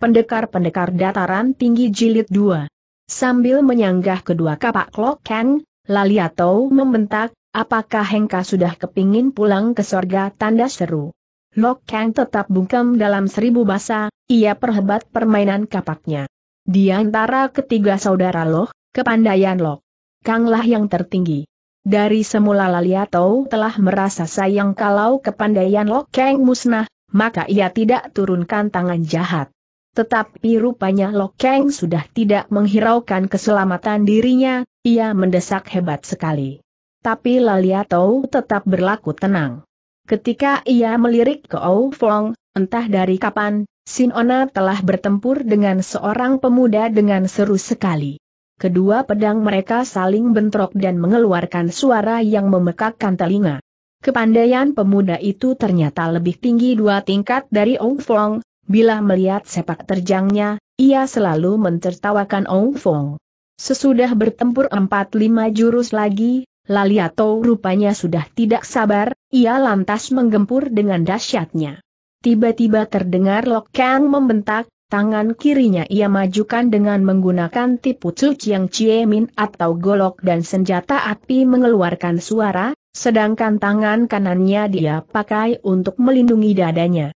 Pendekar-pendekar dataran tinggi jilid 2. Sambil menyanggah kedua kapak kloken, Laliato membentak, apakah Hengka sudah kepingin pulang ke sorga tanda seru. Lok Kang tetap bungkam dalam seribu bahasa, ia perhebat permainan kapaknya. Di antara ketiga saudara Loh, kepandaian Kang Kanglah yang tertinggi. Dari semula Laliato telah merasa sayang kalau kepandaian Kang musnah, maka ia tidak turunkan tangan jahat. Tetapi rupanya Lokeng sudah tidak menghiraukan keselamatan dirinya, ia mendesak hebat sekali. Tapi Laliatou tetap berlaku tenang. Ketika ia melirik ke Ou Fong, entah dari kapan, Sinona telah bertempur dengan seorang pemuda dengan seru sekali. Kedua pedang mereka saling bentrok dan mengeluarkan suara yang memekakkan telinga. Kepandaian pemuda itu ternyata lebih tinggi dua tingkat dari Ou Fong, Bila melihat sepak terjangnya, ia selalu mentertawakan Ong Fong. Sesudah bertempur 4 lima jurus lagi, Laliato rupanya sudah tidak sabar, ia lantas menggempur dengan dahsyatnya. Tiba-tiba terdengar Lok Kang membentak, tangan kirinya ia majukan dengan menggunakan tipu cuci yang ciemin atau golok dan senjata api mengeluarkan suara, sedangkan tangan kanannya dia pakai untuk melindungi dadanya.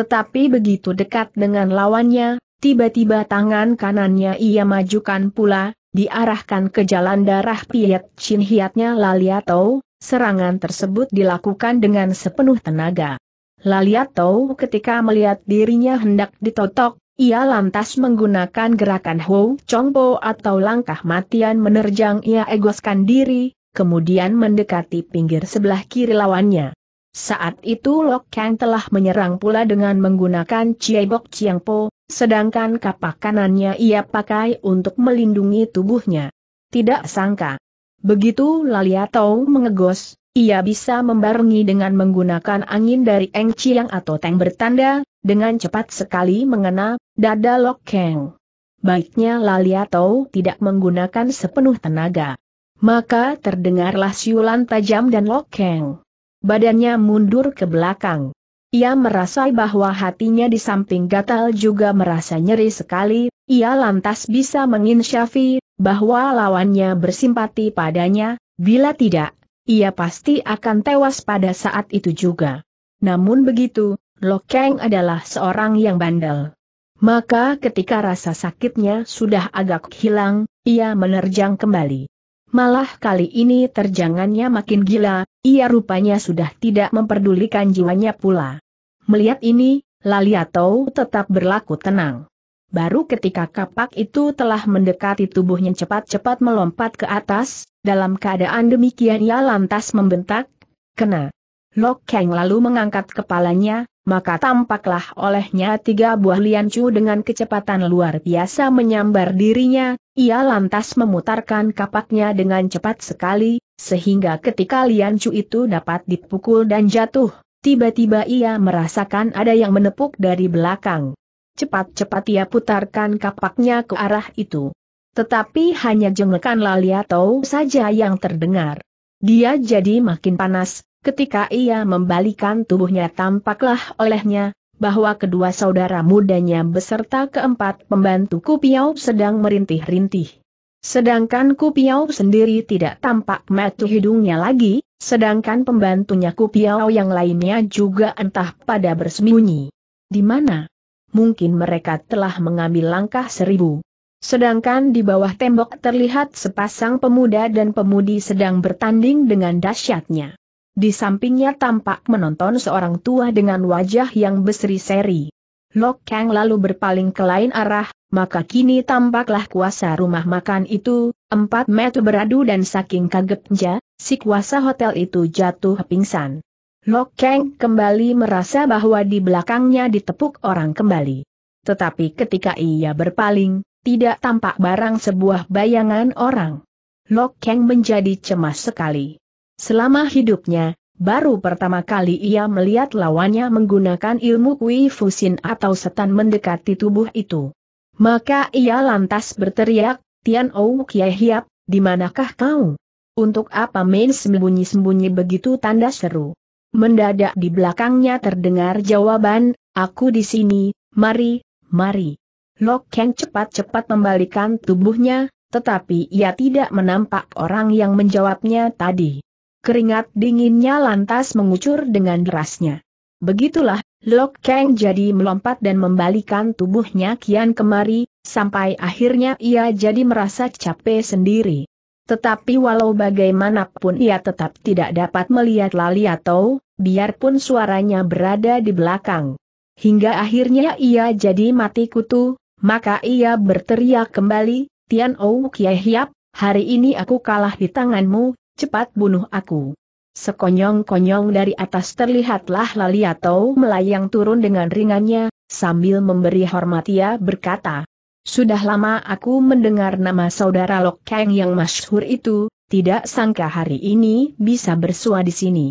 Tetapi begitu dekat dengan lawannya, tiba-tiba tangan kanannya ia majukan pula, diarahkan ke jalan darah Piet Chin Hiatnya Laliato, serangan tersebut dilakukan dengan sepenuh tenaga. Laliato ketika melihat dirinya hendak ditotok, ia lantas menggunakan gerakan Hou Chong Po atau langkah matian menerjang ia egoskan diri, kemudian mendekati pinggir sebelah kiri lawannya. Saat itu Lok Kang telah menyerang pula dengan menggunakan Ciebok Po, sedangkan kapak kanannya ia pakai untuk melindungi tubuhnya. Tidak sangka. Begitu Tau mengegos, ia bisa membarengi dengan menggunakan angin dari Eng Chiang atau Teng bertanda, dengan cepat sekali mengena dada Lok Kang. Baiknya Tau tidak menggunakan sepenuh tenaga. Maka terdengarlah siulan tajam dan Lok Kang badannya mundur ke belakang. Ia merasa bahwa hatinya di samping gatal juga merasa nyeri sekali, ia lantas bisa menginsyafi, bahwa lawannya bersimpati padanya, bila tidak, ia pasti akan tewas pada saat itu juga. Namun begitu, Lokeng adalah seorang yang bandel. Maka ketika rasa sakitnya sudah agak hilang, ia menerjang kembali. Malah kali ini terjangannya makin gila, ia rupanya sudah tidak memperdulikan jiwanya pula. Melihat ini, Laliato tetap berlaku tenang. Baru ketika kapak itu telah mendekati tubuhnya cepat-cepat melompat ke atas, dalam keadaan demikian ia lantas membentak, kena. Lok Kang lalu mengangkat kepalanya, maka tampaklah olehnya tiga buah liancu dengan kecepatan luar biasa menyambar dirinya, ia lantas memutarkan kapaknya dengan cepat sekali, sehingga ketika liancu itu dapat dipukul dan jatuh, tiba-tiba ia merasakan ada yang menepuk dari belakang. Cepat-cepat ia putarkan kapaknya ke arah itu. Tetapi hanya jengekan Laliatou saja yang terdengar. Dia jadi makin panas, Ketika ia membalikan tubuhnya tampaklah olehnya, bahwa kedua saudara mudanya beserta keempat pembantu Kupiau sedang merintih-rintih. Sedangkan Kupiau sendiri tidak tampak matu hidungnya lagi, sedangkan pembantunya Kupiau yang lainnya juga entah pada bersembunyi. Di mana? Mungkin mereka telah mengambil langkah seribu. Sedangkan di bawah tembok terlihat sepasang pemuda dan pemudi sedang bertanding dengan dahsyatnya. Di sampingnya tampak menonton seorang tua dengan wajah yang berseri-seri. Lok Kang lalu berpaling ke lain arah, maka kini tampaklah kuasa rumah makan itu, empat metu beradu dan saking kagetnya, si kuasa hotel itu jatuh pingsan. Lok Kang kembali merasa bahwa di belakangnya ditepuk orang kembali. Tetapi ketika ia berpaling, tidak tampak barang sebuah bayangan orang. Lok Kang menjadi cemas sekali. Selama hidupnya, baru pertama kali ia melihat lawannya menggunakan ilmu Kui Fusin atau setan mendekati tubuh itu. Maka ia lantas berteriak, Tian Ou Kiai Hiap, di manakah kau? Untuk apa main sembunyi-sembunyi begitu tanda seru? Mendadak di belakangnya terdengar jawaban, aku di sini, mari, mari. Lok Kang cepat-cepat membalikan tubuhnya, tetapi ia tidak menampak orang yang menjawabnya tadi keringat dinginnya lantas mengucur dengan derasnya. Begitulah, Lok Kang jadi melompat dan membalikan tubuhnya kian kemari, sampai akhirnya ia jadi merasa capek sendiri. Tetapi walau bagaimanapun ia tetap tidak dapat melihat Lali atau, biarpun suaranya berada di belakang. Hingga akhirnya ia jadi mati kutu, maka ia berteriak kembali, Tian Ou Kiai Hiap, hari ini aku kalah di tanganmu, cepat bunuh aku. Sekonyong-konyong dari atas terlihatlah Laliato melayang turun dengan ringannya, sambil memberi hormat ia berkata, Sudah lama aku mendengar nama saudara Lok Kang yang masyhur itu, tidak sangka hari ini bisa bersua di sini.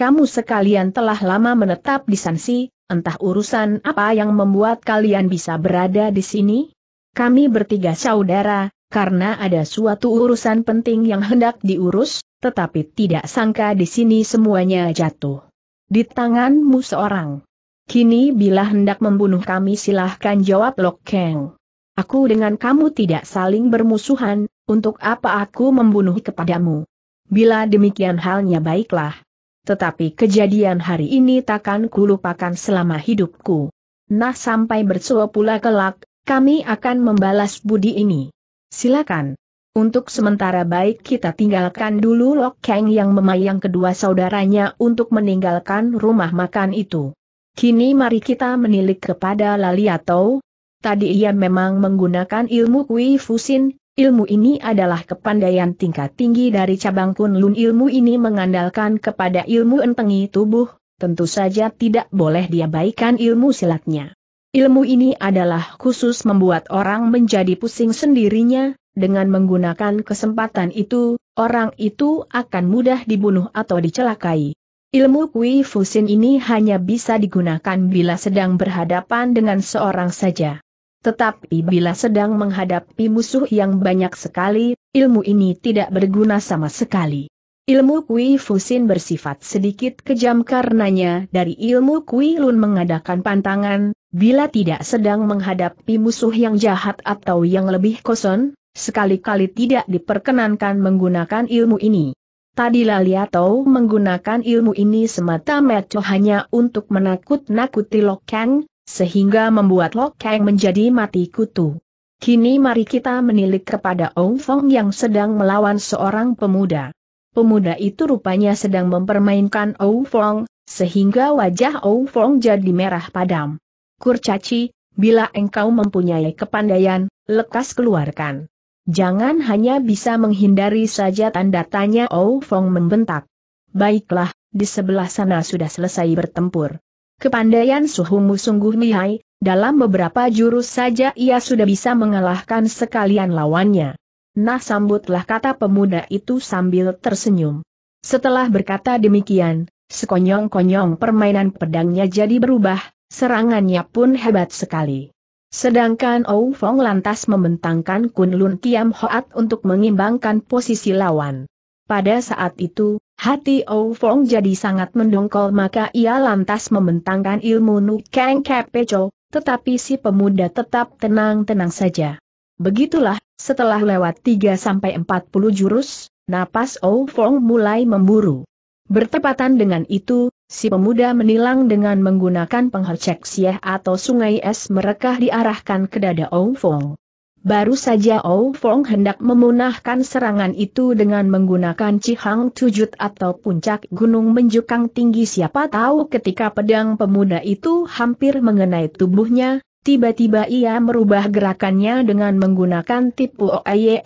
Kamu sekalian telah lama menetap di Sansi, entah urusan apa yang membuat kalian bisa berada di sini? Kami bertiga saudara, karena ada suatu urusan penting yang hendak diurus, tetapi tidak sangka di sini semuanya jatuh. Di tanganmu seorang. Kini bila hendak membunuh kami silahkan jawab Lok Kang. Aku dengan kamu tidak saling bermusuhan, untuk apa aku membunuh kepadamu? Bila demikian halnya baiklah. Tetapi kejadian hari ini takkan kulupakan selama hidupku. Nah sampai bersua pula kelak, kami akan membalas budi ini. Silakan. Untuk sementara baik kita tinggalkan dulu Lok Kang yang memayang kedua saudaranya untuk meninggalkan rumah makan itu. Kini mari kita menilik kepada Laliato. Tadi ia memang menggunakan ilmu Kui Fusin, ilmu ini adalah kepandaian tingkat tinggi dari cabang Kunlun ilmu ini mengandalkan kepada ilmu entengi tubuh, tentu saja tidak boleh diabaikan ilmu silatnya. Ilmu ini adalah khusus membuat orang menjadi pusing sendirinya, dengan menggunakan kesempatan itu, orang itu akan mudah dibunuh atau dicelakai. Ilmu Kui Fusin ini hanya bisa digunakan bila sedang berhadapan dengan seorang saja. Tetapi bila sedang menghadapi musuh yang banyak sekali, ilmu ini tidak berguna sama sekali. Ilmu Kui Fusin bersifat sedikit kejam karenanya dari ilmu Kui Lun mengadakan pantangan, bila tidak sedang menghadapi musuh yang jahat atau yang lebih kosong, Sekali-kali tidak diperkenankan menggunakan ilmu ini. Tadi Laliatou menggunakan ilmu ini semata-mata hanya untuk menakut-nakuti lokeng, sehingga membuat lokeng menjadi mati kutu. Kini mari kita menilik kepada Ong Fong yang sedang melawan seorang pemuda. Pemuda itu rupanya sedang mempermainkan Ong Fong, sehingga wajah Ong Fong jadi merah padam. Kurcaci, bila engkau mempunyai kepandaian, lekas keluarkan. Jangan hanya bisa menghindari saja tanda tanya Ou oh, Fong membentak. Baiklah, di sebelah sana sudah selesai bertempur. Kepandaian suhumu sungguh lihai, dalam beberapa jurus saja ia sudah bisa mengalahkan sekalian lawannya. Nah sambutlah kata pemuda itu sambil tersenyum. Setelah berkata demikian, sekonyong-konyong permainan pedangnya jadi berubah, serangannya pun hebat sekali. Sedangkan Ou Fong lantas membentangkan Kun Lun Kiam Hoat untuk mengimbangkan posisi lawan. Pada saat itu, hati Ou Fong jadi sangat mendongkol maka ia lantas membentangkan ilmu Kang Kepecho, tetapi si pemuda tetap tenang-tenang saja. Begitulah, setelah lewat 3-40 jurus, napas Ou Fong mulai memburu. Bertepatan dengan itu, si pemuda menilang dengan menggunakan penghercek sieh atau sungai es merekah diarahkan ke dada Ong Fong. Baru saja Ong Fong hendak memunahkan serangan itu dengan menggunakan cihang tujut atau puncak gunung menjukang tinggi siapa tahu ketika pedang pemuda itu hampir mengenai tubuhnya, Tiba-tiba ia merubah gerakannya dengan menggunakan tipu Oye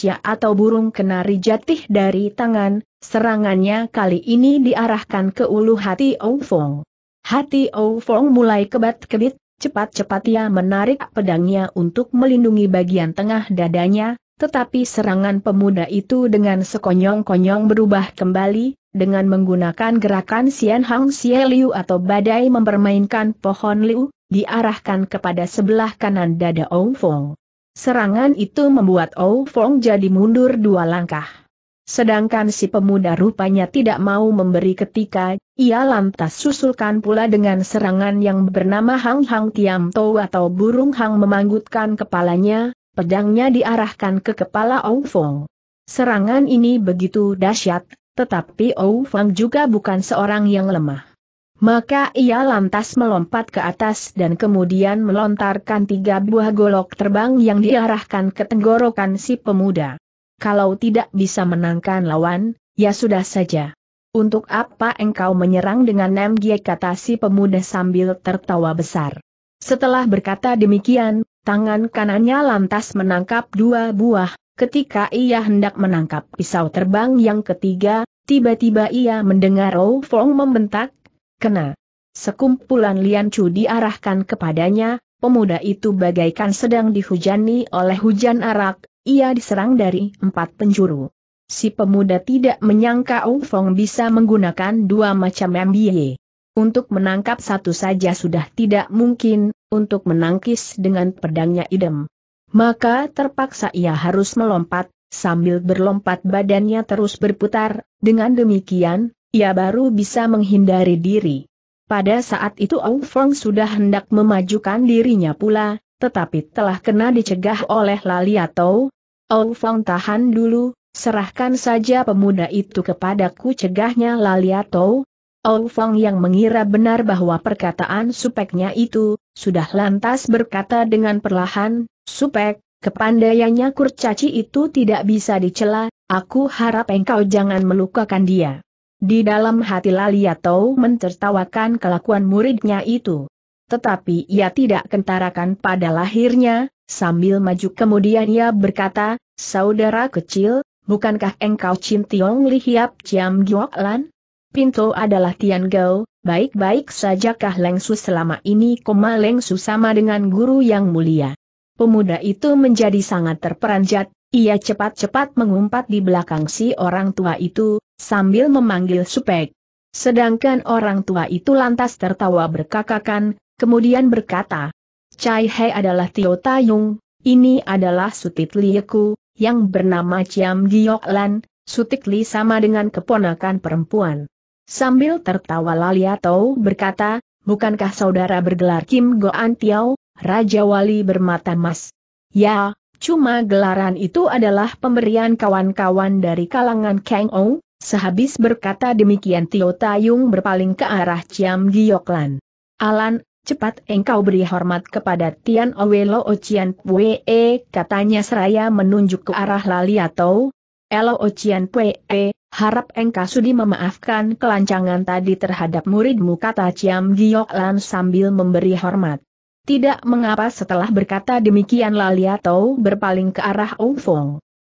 ya atau burung kenari jatih dari tangan, serangannya kali ini diarahkan ke ulu hati Oufong. Hati Oufong mulai kebat-kebit, cepat-cepat ia menarik pedangnya untuk melindungi bagian tengah dadanya, tetapi serangan pemuda itu dengan sekonyong-konyong berubah kembali, dengan menggunakan gerakan Xian Hang Xie Liu atau badai mempermainkan pohon liu, diarahkan kepada sebelah kanan dada Ong Fong. Serangan itu membuat Ong Fong jadi mundur dua langkah. Sedangkan si pemuda rupanya tidak mau memberi ketika, ia lantas susulkan pula dengan serangan yang bernama Hang Hang Tiam To atau Burung Hang memanggutkan kepalanya, pedangnya diarahkan ke kepala Ong Fong. Serangan ini begitu dahsyat, tetapi Ong Fong juga bukan seorang yang lemah. Maka ia lantas melompat ke atas dan kemudian melontarkan tiga buah golok terbang yang diarahkan ke tenggorokan si pemuda. Kalau tidak bisa menangkan lawan, ya sudah saja. Untuk apa engkau menyerang dengan MG kata si pemuda sambil tertawa besar. Setelah berkata demikian, tangan kanannya lantas menangkap dua buah, ketika ia hendak menangkap pisau terbang yang ketiga, tiba-tiba ia mendengar Fong membentak, Kena. Sekumpulan Lian Chu diarahkan kepadanya, pemuda itu bagaikan sedang dihujani oleh hujan arak, ia diserang dari empat penjuru. Si pemuda tidak menyangka Ong Fong bisa menggunakan dua macam MBA. Untuk menangkap satu saja sudah tidak mungkin, untuk menangkis dengan pedangnya idem. Maka terpaksa ia harus melompat, sambil berlompat badannya terus berputar, dengan demikian, ia baru bisa menghindari diri. Pada saat itu Ong Fong sudah hendak memajukan dirinya pula, tetapi telah kena dicegah oleh Laliato. Ong Fong tahan dulu, serahkan saja pemuda itu kepadaku cegahnya Laliato. Ong Fong yang mengira benar bahwa perkataan supeknya itu, sudah lantas berkata dengan perlahan, supek, kepandaiannya kurcaci itu tidak bisa dicela, aku harap engkau jangan melukakan dia. Di dalam hati Laliato mencertawakan kelakuan muridnya itu. Tetapi ia tidak kentarakan pada lahirnya, sambil maju kemudian ia berkata, Saudara kecil, bukankah engkau Chin Tiong Li Hiap Chiam Giok Lan? Pinto adalah Tian Gao, baik-baik sajakah Lengsu selama ini koma Lengsu sama dengan guru yang mulia. Pemuda itu menjadi sangat terperanjat, ia cepat-cepat mengumpat di belakang si orang tua itu, sambil memanggil Supek. Sedangkan orang tua itu lantas tertawa berkakakan, kemudian berkata, Cai He adalah Tio Tayung, ini adalah Sutit Lieku, yang bernama Ciam Giok Lan, Sutik Li sama dengan keponakan perempuan. Sambil tertawa Laliatou berkata, bukankah saudara bergelar Kim Goan Tiao, Raja Wali bermata emas? Ya, cuma gelaran itu adalah pemberian kawan-kawan dari kalangan Kang Ou, Sehabis berkata demikian Tio Tayung berpaling ke arah Ciam Gioklan. Alan, cepat engkau beri hormat kepada Tian Owelo Ocian Pue, katanya seraya menunjuk ke arah atau Elo Ocian Pue, harap engkau sudi memaafkan kelancangan tadi terhadap muridmu kata Ciam Gioklan sambil memberi hormat. Tidak mengapa setelah berkata demikian atau berpaling ke arah Ong Fong.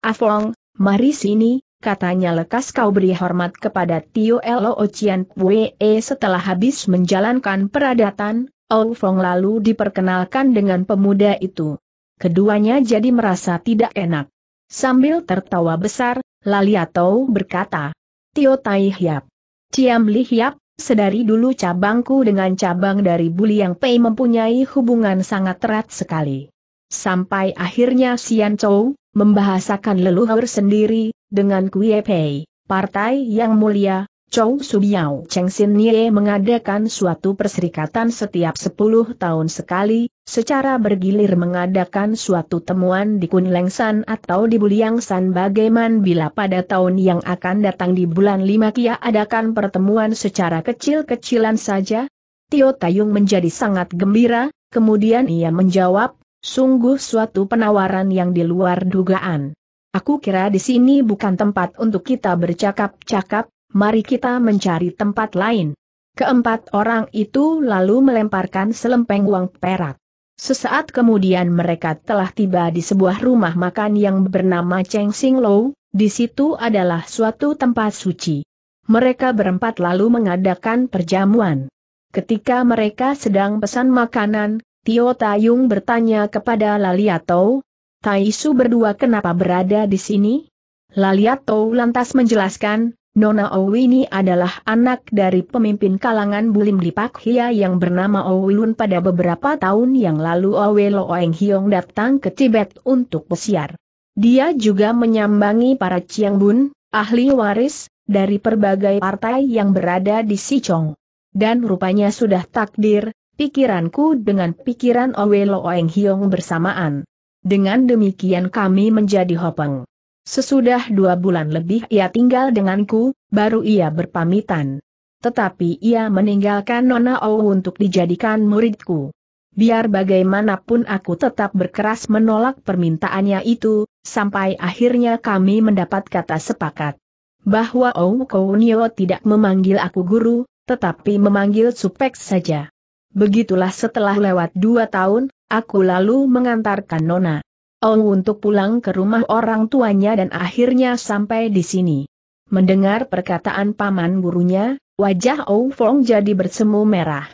Afong, ah, mari sini, katanya lekas kau beri hormat kepada Tio Lo Ocian Pue setelah habis menjalankan peradatan, Ou Fong lalu diperkenalkan dengan pemuda itu. Keduanya jadi merasa tidak enak. Sambil tertawa besar, Laliatou berkata, Tio Tai Hiap. Ciam Li Hiap, sedari dulu cabangku dengan cabang dari Buli Yang Pei mempunyai hubungan sangat erat sekali. Sampai akhirnya Sian Chou, membahasakan leluhur sendiri, dengan Kue Pei, Partai Yang Mulia, Chou Subiao Cheng Sin Nie mengadakan suatu perserikatan setiap 10 tahun sekali, secara bergilir mengadakan suatu temuan di Kunlengsan atau di Buliangsan Bagaiman bila pada tahun yang akan datang di bulan 5 Kia adakan pertemuan secara kecil-kecilan saja? Tio Tayung menjadi sangat gembira, kemudian ia menjawab, sungguh suatu penawaran yang di luar dugaan. Aku kira di sini bukan tempat untuk kita bercakap-cakap, mari kita mencari tempat lain. Keempat orang itu lalu melemparkan selempeng uang perak. Sesaat kemudian mereka telah tiba di sebuah rumah makan yang bernama Cheng Sing Lou, di situ adalah suatu tempat suci. Mereka berempat lalu mengadakan perjamuan. Ketika mereka sedang pesan makanan, Tio Tayung bertanya kepada Laliatou, Tai Su berdua kenapa berada di sini? Laliato lantas menjelaskan, Nona Owini adalah anak dari pemimpin kalangan Bulim di Pak Hia yang bernama Owiun pada beberapa tahun yang lalu Owelo Oeng Hiong datang ke Tibet untuk pesiar. Dia juga menyambangi para Chiang Bun, ahli waris, dari berbagai partai yang berada di Sichong. Dan rupanya sudah takdir, pikiranku dengan pikiran Owelo Oeng Hiong bersamaan. Dengan demikian kami menjadi hopeng. Sesudah dua bulan lebih ia tinggal denganku, baru ia berpamitan. Tetapi ia meninggalkan Nona O untuk dijadikan muridku. Biar bagaimanapun aku tetap berkeras menolak permintaannya itu, sampai akhirnya kami mendapat kata sepakat. Bahwa O Kounio tidak memanggil aku guru, tetapi memanggil supek saja. Begitulah setelah lewat dua tahun, Aku lalu mengantarkan Nona Ong untuk pulang ke rumah orang tuanya dan akhirnya sampai di sini. Mendengar perkataan paman gurunya, wajah Ong Fong jadi bersemu merah.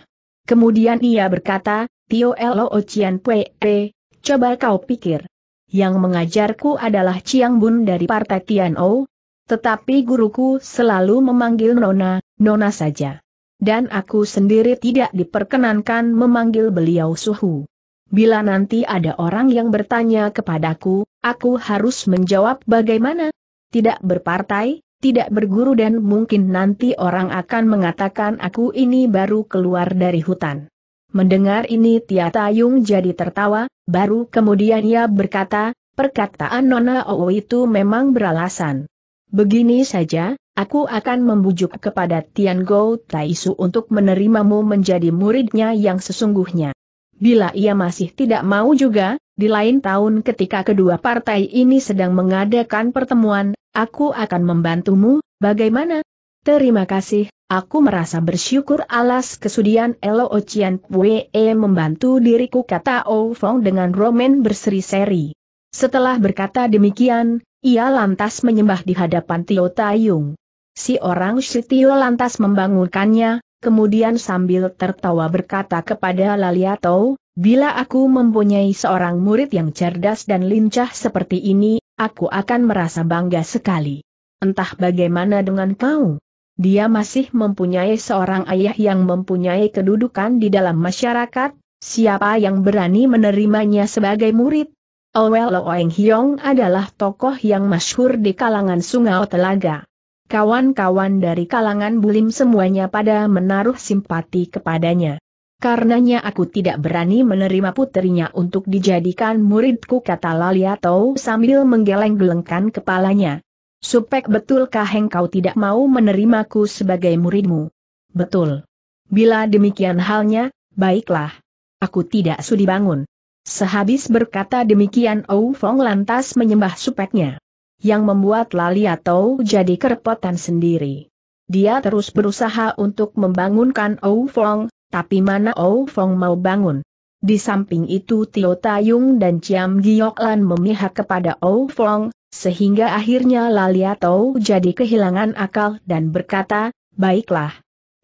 Kemudian ia berkata, Tio Elo Ocian e, coba kau pikir. Yang mengajarku adalah Chiang Bun dari Partai Tian O, tetapi guruku selalu memanggil Nona, Nona saja. Dan aku sendiri tidak diperkenankan memanggil beliau Suhu. Bila nanti ada orang yang bertanya kepadaku, aku harus menjawab bagaimana? Tidak berpartai, tidak berguru dan mungkin nanti orang akan mengatakan aku ini baru keluar dari hutan. Mendengar ini Tia Tayung jadi tertawa, baru kemudian ia berkata, perkataan Nona Owo itu memang beralasan. Begini saja, aku akan membujuk kepada Tian Go Taisu untuk menerimamu menjadi muridnya yang sesungguhnya. Bila ia masih tidak mau juga, di lain tahun ketika kedua partai ini sedang mengadakan pertemuan, aku akan membantumu, bagaimana? Terima kasih, aku merasa bersyukur alas kesudian Elo Ocean Pue membantu diriku kata O Fong dengan roman berseri-seri. Setelah berkata demikian, ia lantas menyembah di hadapan Tio Tayung. Si orang Shitio lantas membangunkannya, kemudian sambil tertawa berkata kepada Laliato, bila aku mempunyai seorang murid yang cerdas dan lincah seperti ini, aku akan merasa bangga sekali. Entah bagaimana dengan kau. Dia masih mempunyai seorang ayah yang mempunyai kedudukan di dalam masyarakat, siapa yang berani menerimanya sebagai murid? Owel Oeng Hiong adalah tokoh yang masyhur di kalangan Sungau Telaga kawan-kawan dari kalangan bulim semuanya pada menaruh simpati kepadanya. Karenanya aku tidak berani menerima putrinya untuk dijadikan muridku kata Laliato sambil menggeleng-gelengkan kepalanya. Supek betulkah engkau tidak mau menerimaku sebagai muridmu? Betul. Bila demikian halnya, baiklah. Aku tidak sudi bangun. Sehabis berkata demikian Ou Fong lantas menyembah supeknya yang membuat atau jadi kerepotan sendiri. Dia terus berusaha untuk membangunkan Ou Fong, tapi mana Ou Fong mau bangun. Di samping itu Tio Tayung dan Ciam Giok memihak kepada Ou Fong, sehingga akhirnya atau jadi kehilangan akal dan berkata, baiklah.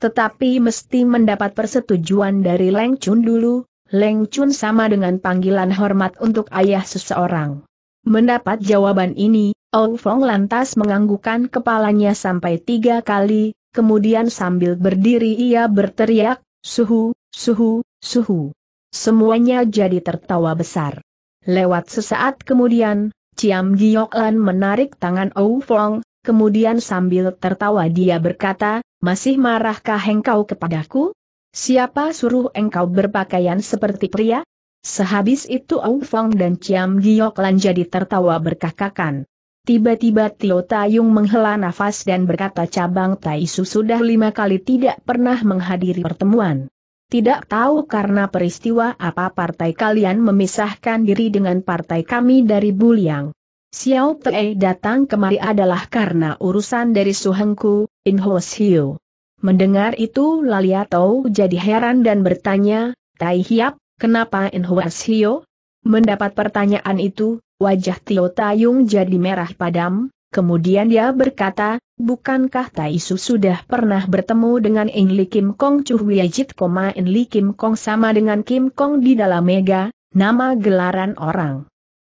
Tetapi mesti mendapat persetujuan dari Leng Chun dulu, Leng Chun sama dengan panggilan hormat untuk ayah seseorang. Mendapat jawaban ini, Ou Fong lantas menganggukkan kepalanya sampai tiga kali, kemudian sambil berdiri ia berteriak, suhu, suhu, suhu. Semuanya jadi tertawa besar. Lewat sesaat kemudian, Ciam Gioklan menarik tangan Ou Fong, kemudian sambil tertawa dia berkata, masih marahkah engkau kepadaku? Siapa suruh engkau berpakaian seperti pria? Sehabis itu Au Fang dan Chiam Gioklan jadi tertawa berkakakan. Tiba-tiba Tio Tayung menghela nafas dan berkata cabang Taisu sudah lima kali tidak pernah menghadiri pertemuan. Tidak tahu karena peristiwa apa partai kalian memisahkan diri dengan partai kami dari Buliang. Xiao Tei datang kemari adalah karena urusan dari Suhengku, In Ho Xiu. Mendengar itu Lalia Tau jadi heran dan bertanya, Tai Hiap, Kenapa In Hua Mendapat pertanyaan itu, wajah Tio Tayung jadi merah padam, kemudian dia berkata, bukankah Taisu sudah pernah bertemu dengan In Li Kim Kong Chu Wiajit, In Li Kim Kong sama dengan Kim Kong di dalam mega, nama gelaran orang.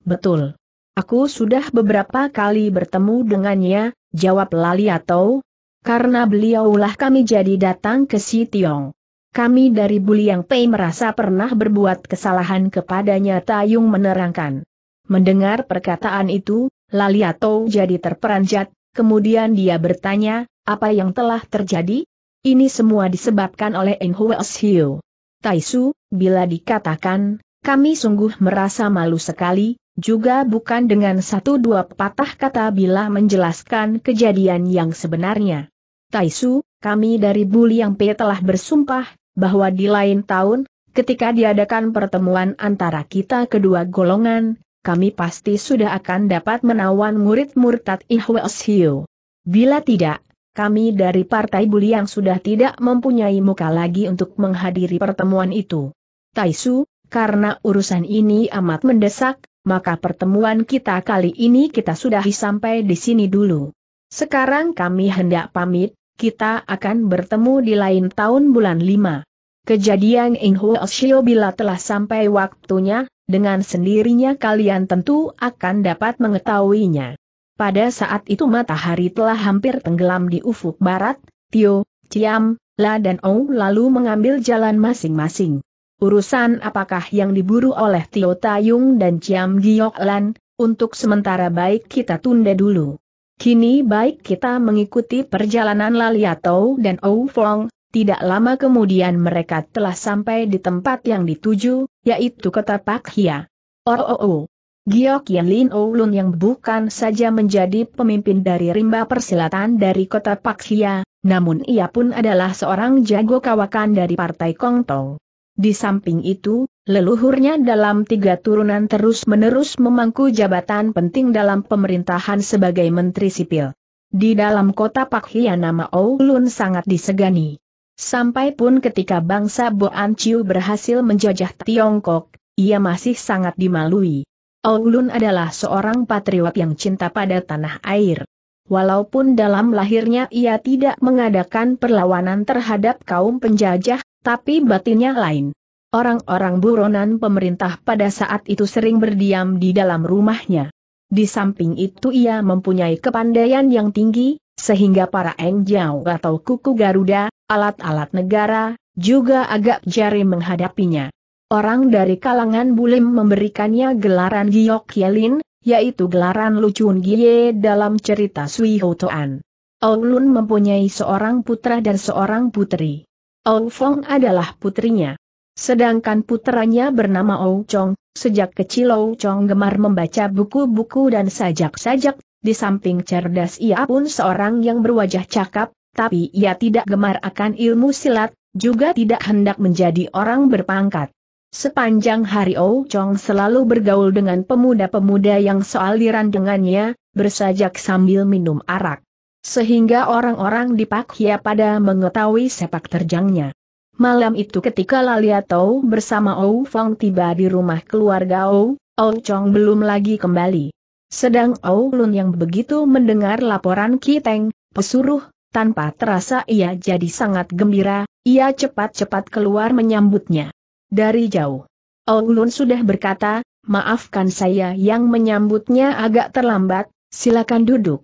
Betul. Aku sudah beberapa kali bertemu dengannya, jawab Lali atau, karena beliaulah kami jadi datang ke Sitiong. Kami dari Buliang Pei merasa pernah berbuat kesalahan kepadanya Tayung menerangkan. Mendengar perkataan itu, Laliato jadi terperanjat, kemudian dia bertanya, apa yang telah terjadi? Ini semua disebabkan oleh Eng Huas Hiu. Taisu, bila dikatakan, kami sungguh merasa malu sekali, juga bukan dengan satu dua patah kata bila menjelaskan kejadian yang sebenarnya. Taisu, kami dari Buliang Pei telah bersumpah, bahwa di lain tahun, ketika diadakan pertemuan antara kita kedua golongan, kami pasti sudah akan dapat menawan murid murtad Ihwes Hiu. Bila tidak, kami dari Partai Buli yang sudah tidak mempunyai muka lagi untuk menghadiri pertemuan itu. Taisu, karena urusan ini amat mendesak, maka pertemuan kita kali ini kita sudahi sampai di sini dulu. Sekarang kami hendak pamit, kita akan bertemu di lain tahun bulan 5. Kejadian Ing Huo bila telah sampai waktunya, dengan sendirinya kalian tentu akan dapat mengetahuinya. Pada saat itu matahari telah hampir tenggelam di ufuk barat, Tio, Ciam, La dan Ong lalu mengambil jalan masing-masing. Urusan apakah yang diburu oleh Tio Tayung dan Ciam Giok Lan, untuk sementara baik kita tunda dulu. Kini baik kita mengikuti perjalanan Laliatou dan Ou Fong, tidak lama kemudian mereka telah sampai di tempat yang dituju, yaitu kota Pak Hia. Oh, oh, oh. Giok Yan Lin Oulun yang bukan saja menjadi pemimpin dari rimba persilatan dari kota Pakhia, namun ia pun adalah seorang jago kawakan dari Partai Kongtong. Di samping itu, Leluhurnya dalam tiga turunan terus-menerus memangku jabatan penting dalam pemerintahan sebagai Menteri Sipil. Di dalam kota Hia nama Oulun sangat disegani. Sampai pun ketika bangsa Boan Chiu berhasil menjajah Tiongkok, ia masih sangat dimalui. Oulun adalah seorang patriot yang cinta pada tanah air. Walaupun dalam lahirnya ia tidak mengadakan perlawanan terhadap kaum penjajah, tapi batinnya lain. Orang-orang buronan pemerintah pada saat itu sering berdiam di dalam rumahnya. Di samping itu ia mempunyai kepandaian yang tinggi, sehingga para engjau atau kuku Garuda, alat-alat negara, juga agak jari menghadapinya. Orang dari kalangan Bulim memberikannya gelaran Giok Yelin, yaitu gelaran Lucun Gie dalam cerita Sui Hotoan. Lun mempunyai seorang putra dan seorang putri. Aul Fong adalah putrinya. Sedangkan putranya bernama Ou Chong, sejak kecil Ou Chong gemar membaca buku-buku dan sajak-sajak, di samping cerdas ia pun seorang yang berwajah cakap, tapi ia tidak gemar akan ilmu silat, juga tidak hendak menjadi orang berpangkat. Sepanjang hari Ou Chong selalu bergaul dengan pemuda-pemuda yang sealiran dengannya, bersajak sambil minum arak. Sehingga orang-orang di Pak Hia pada mengetahui sepak terjangnya. Malam itu ketika Lalia Tau bersama Ou Fong tiba di rumah keluarga Ou, Ou Chong belum lagi kembali. Sedang Ou Lun yang begitu mendengar laporan Kiteng, pesuruh, tanpa terasa ia jadi sangat gembira, ia cepat-cepat keluar menyambutnya. Dari jauh, Ou Lun sudah berkata, maafkan saya yang menyambutnya agak terlambat, silakan duduk.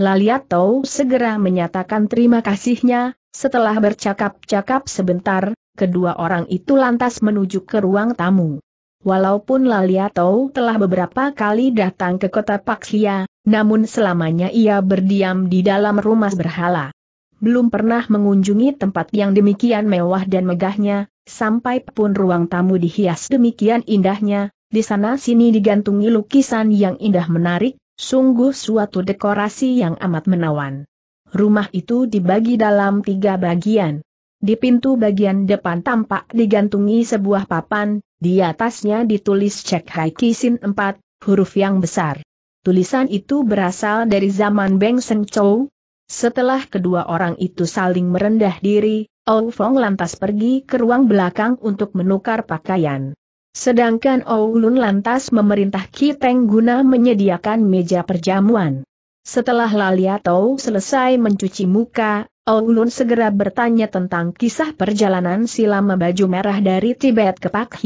Lalia Tau segera menyatakan terima kasihnya, setelah bercakap-cakap sebentar, kedua orang itu lantas menuju ke ruang tamu. Walaupun Laliatou telah beberapa kali datang ke kota Paksia, namun selamanya ia berdiam di dalam rumah berhala. Belum pernah mengunjungi tempat yang demikian mewah dan megahnya, sampai pun ruang tamu dihias demikian indahnya, di sana-sini digantungi lukisan yang indah menarik, sungguh suatu dekorasi yang amat menawan rumah itu dibagi dalam tiga bagian. Di pintu bagian depan tampak digantungi sebuah papan, di atasnya ditulis Cek Kisin 4, huruf yang besar. Tulisan itu berasal dari zaman Beng Seng Chou. Setelah kedua orang itu saling merendah diri, Ou Fong lantas pergi ke ruang belakang untuk menukar pakaian. Sedangkan Lun lantas memerintah Kiteng guna menyediakan meja perjamuan. Setelah Tau selesai mencuci muka, Oulun segera bertanya tentang kisah perjalanan silam baju merah dari Tibet ke Pak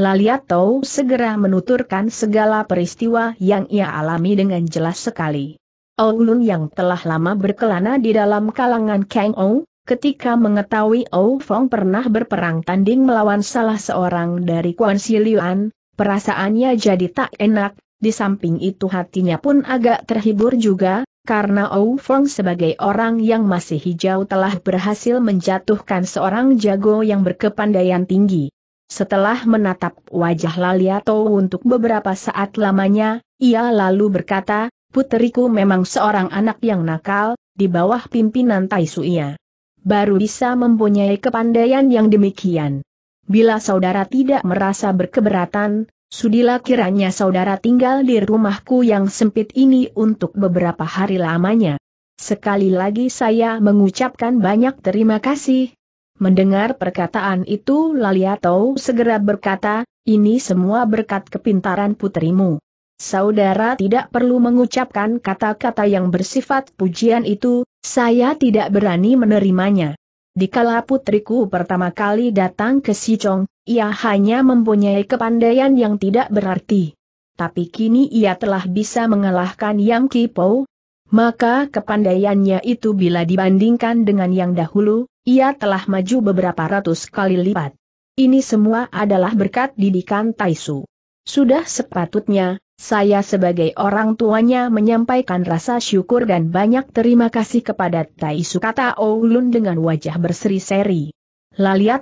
Lalia Tau segera menuturkan segala peristiwa yang ia alami dengan jelas sekali. Oulun yang telah lama berkelana di dalam kalangan Kang Ou, ketika mengetahui Ou Fong pernah berperang tanding melawan salah seorang dari Kuan Siliuan, perasaannya jadi tak enak, di samping itu hatinya pun agak terhibur juga, karena Ou Fong sebagai orang yang masih hijau telah berhasil menjatuhkan seorang jago yang berkepandaian tinggi. Setelah menatap wajah Laliato untuk beberapa saat lamanya, ia lalu berkata, Puteriku memang seorang anak yang nakal, di bawah pimpinan Tai ia Baru bisa mempunyai kepandaian yang demikian. Bila saudara tidak merasa berkeberatan, Sudilah kiranya saudara tinggal di rumahku yang sempit ini untuk beberapa hari lamanya. Sekali lagi saya mengucapkan banyak terima kasih. Mendengar perkataan itu Laliato segera berkata, ini semua berkat kepintaran putrimu. Saudara tidak perlu mengucapkan kata-kata yang bersifat pujian itu, saya tidak berani menerimanya. Dikala putriku pertama kali datang ke Sichong, ia hanya mempunyai kepandaian yang tidak berarti. Tapi kini ia telah bisa mengalahkan Yang Kipo, maka kepandaiannya itu bila dibandingkan dengan yang dahulu, ia telah maju beberapa ratus kali lipat. Ini semua adalah berkat didikan Taisu. Sudah sepatutnya, saya sebagai orang tuanya menyampaikan rasa syukur dan banyak terima kasih kepada Tai Sukata Oulun dengan wajah berseri-seri.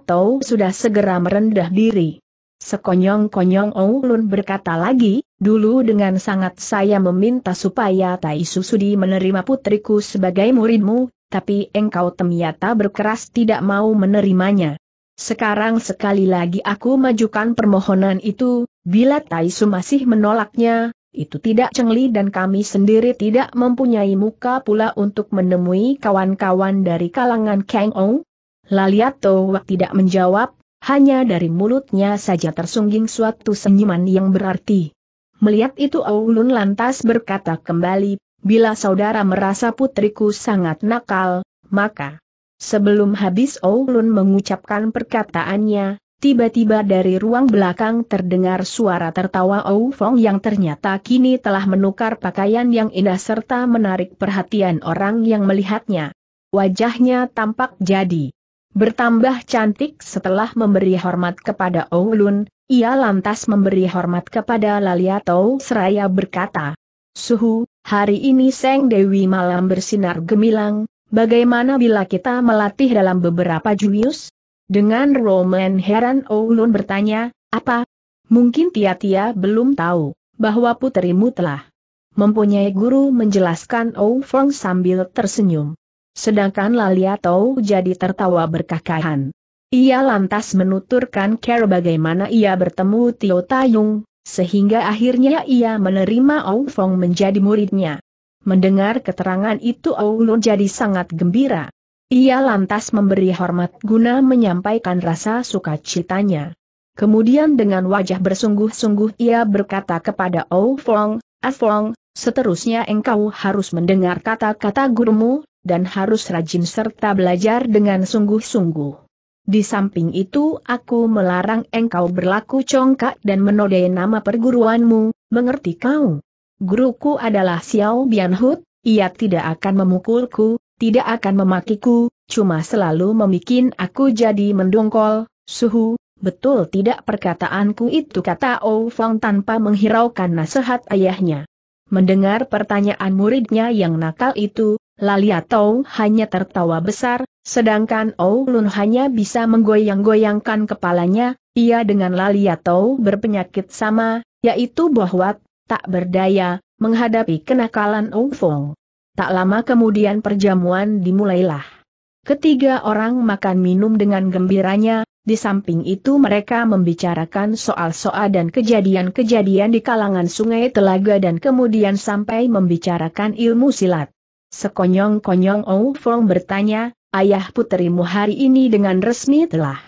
Tau sudah segera merendah diri. Sekonyong-konyong Oulun berkata lagi, dulu dengan sangat saya meminta supaya Tai Sudi menerima putriku sebagai muridmu, tapi engkau ternyata berkeras tidak mau menerimanya. Sekarang sekali lagi aku majukan permohonan itu, bila Taisu masih menolaknya, itu tidak cengli dan kami sendiri tidak mempunyai muka pula untuk menemui kawan-kawan dari kalangan Kang Ou. Laliato tidak menjawab, hanya dari mulutnya saja tersungging suatu senyuman yang berarti. Melihat itu Aulun lantas berkata kembali, bila saudara merasa putriku sangat nakal, maka, Sebelum habis Oulun mengucapkan perkataannya, tiba-tiba dari ruang belakang terdengar suara tertawa Ou Fong yang ternyata kini telah menukar pakaian yang indah serta menarik perhatian orang yang melihatnya. Wajahnya tampak jadi bertambah cantik setelah memberi hormat kepada Oulun, ia lantas memberi hormat kepada Laliatou seraya berkata, Suhu, hari ini Seng Dewi malam bersinar gemilang, Bagaimana bila kita melatih dalam beberapa Julius? Dengan Roman Heran Oulun bertanya, apa? Mungkin Tia-Tia belum tahu, bahwa puterimu telah mempunyai guru menjelaskan Ou Feng sambil tersenyum. Sedangkan Lalia Tau jadi tertawa berkakahan. Ia lantas menuturkan care bagaimana ia bertemu Tio Tayung, sehingga akhirnya ia menerima Ou Feng menjadi muridnya. Mendengar keterangan itu Aulun jadi sangat gembira. Ia lantas memberi hormat guna menyampaikan rasa sukacitanya. Kemudian dengan wajah bersungguh-sungguh ia berkata kepada Ouflong, Aflong, seterusnya engkau harus mendengar kata-kata gurumu, dan harus rajin serta belajar dengan sungguh-sungguh. Di samping itu aku melarang engkau berlaku congkak dan menodai nama perguruanmu, mengerti kau? Guruku adalah Xiao Bianhut, ia tidak akan memukulku, tidak akan memakiku, cuma selalu memikin aku jadi mendongkol, suhu, betul tidak perkataanku itu kata Ou Fang tanpa menghiraukan nasihat ayahnya. Mendengar pertanyaan muridnya yang nakal itu, Lalia hanya tertawa besar, sedangkan Ou Lun hanya bisa menggoyang-goyangkan kepalanya, ia dengan Lalia berpenyakit sama, yaitu bahwa tak berdaya, menghadapi kenakalan Ong Fong. Tak lama kemudian perjamuan dimulailah. Ketiga orang makan minum dengan gembiranya, di samping itu mereka membicarakan soal-soal dan kejadian-kejadian di kalangan sungai telaga dan kemudian sampai membicarakan ilmu silat. Sekonyong-konyong Ong Fong bertanya, ayah puterimu hari ini dengan resmi telah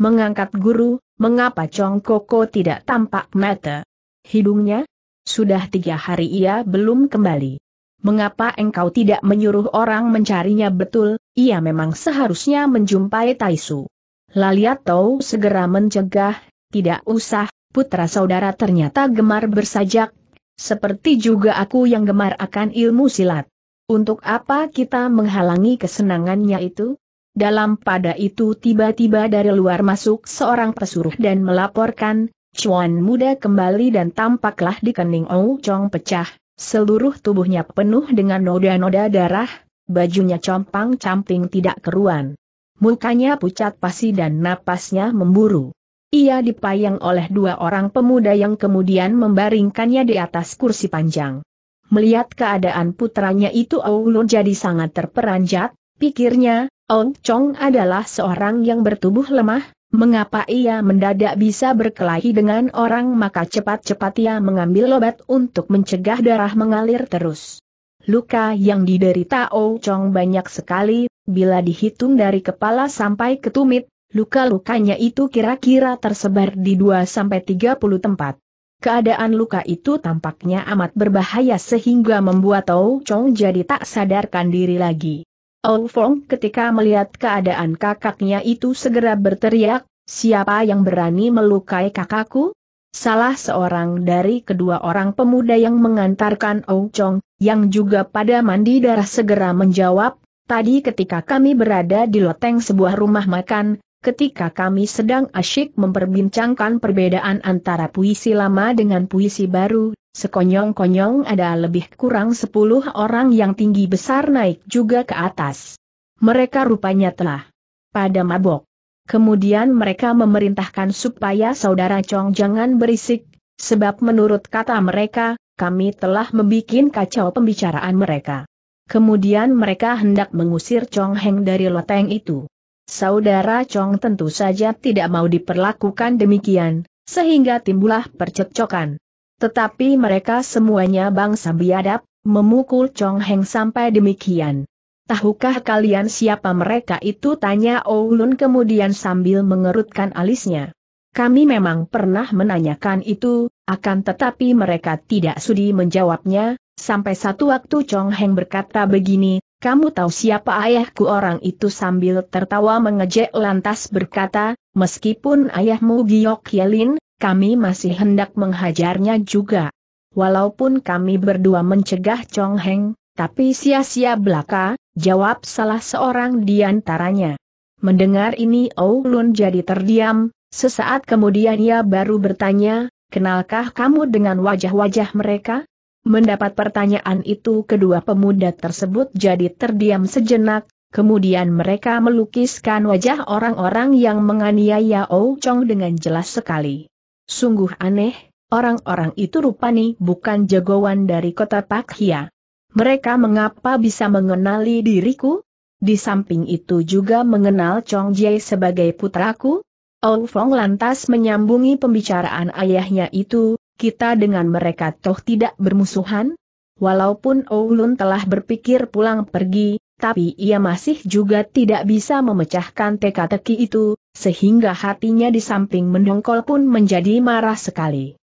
mengangkat guru, mengapa Chong Koko tidak tampak mata? Hidungnya? Sudah tiga hari ia belum kembali. Mengapa engkau tidak menyuruh orang mencarinya betul, ia memang seharusnya menjumpai Taisu. Laliatou segera mencegah, tidak usah, putra saudara ternyata gemar bersajak, seperti juga aku yang gemar akan ilmu silat. Untuk apa kita menghalangi kesenangannya itu? Dalam pada itu tiba-tiba dari luar masuk seorang pesuruh dan melaporkan, Chuan muda kembali dan tampaklah di kening Ou Chong pecah, seluruh tubuhnya penuh dengan noda-noda darah, bajunya compang-camping tidak keruan. Mukanya pucat pasi dan napasnya memburu. Ia dipayang oleh dua orang pemuda yang kemudian membaringkannya di atas kursi panjang. Melihat keadaan putranya itu Aulun jadi sangat terperanjat, pikirnya, Ong Chong adalah seorang yang bertubuh lemah, Mengapa ia mendadak bisa berkelahi dengan orang maka cepat-cepat ia mengambil obat untuk mencegah darah mengalir terus. Luka yang diderita Oh Chong banyak sekali, bila dihitung dari kepala sampai ke tumit, luka-lukanya itu kira-kira tersebar di 2-30 tempat. Keadaan luka itu tampaknya amat berbahaya sehingga membuat Tau oh Chong jadi tak sadarkan diri lagi. Ong Fong ketika melihat keadaan kakaknya itu segera berteriak, siapa yang berani melukai kakakku? Salah seorang dari kedua orang pemuda yang mengantarkan Ong Chong, yang juga pada mandi darah segera menjawab, tadi ketika kami berada di loteng sebuah rumah makan, ketika kami sedang asyik memperbincangkan perbedaan antara puisi lama dengan puisi baru, Sekonyong-konyong ada lebih kurang sepuluh orang yang tinggi besar naik juga ke atas. Mereka rupanya telah pada mabok. Kemudian mereka memerintahkan supaya saudara Chong jangan berisik, sebab menurut kata mereka, kami telah membuat kacau pembicaraan mereka. Kemudian mereka hendak mengusir Chong Heng dari loteng itu. Saudara Chong tentu saja tidak mau diperlakukan demikian, sehingga timbullah percekcokan. Tetapi mereka semuanya bangsa biadab, memukul Chong Heng sampai demikian. Tahukah kalian siapa mereka itu tanya Oulun kemudian sambil mengerutkan alisnya. Kami memang pernah menanyakan itu, akan tetapi mereka tidak sudi menjawabnya, sampai satu waktu Chong Heng berkata begini, kamu tahu siapa ayahku orang itu sambil tertawa mengejek lantas berkata, meskipun ayahmu Giok Yelin, kami masih hendak menghajarnya juga. Walaupun kami berdua mencegah Chong Heng, tapi sia-sia belaka, jawab salah seorang di antaranya. Mendengar ini Ou Lun jadi terdiam, sesaat kemudian ia baru bertanya, kenalkah kamu dengan wajah-wajah mereka? Mendapat pertanyaan itu kedua pemuda tersebut jadi terdiam sejenak, kemudian mereka melukiskan wajah orang-orang yang menganiaya Ou Chong dengan jelas sekali. Sungguh aneh, orang-orang itu rupani bukan jagoan dari kota Pakhia. Mereka mengapa bisa mengenali diriku? Di samping itu juga mengenal Chong Jie sebagai putraku? Ou Fong lantas menyambungi pembicaraan ayahnya itu, kita dengan mereka toh tidak bermusuhan? Walaupun Oulun telah berpikir pulang pergi, tapi ia masih juga tidak bisa memecahkan teka-teki itu, sehingga hatinya di samping mendongkol pun menjadi marah sekali.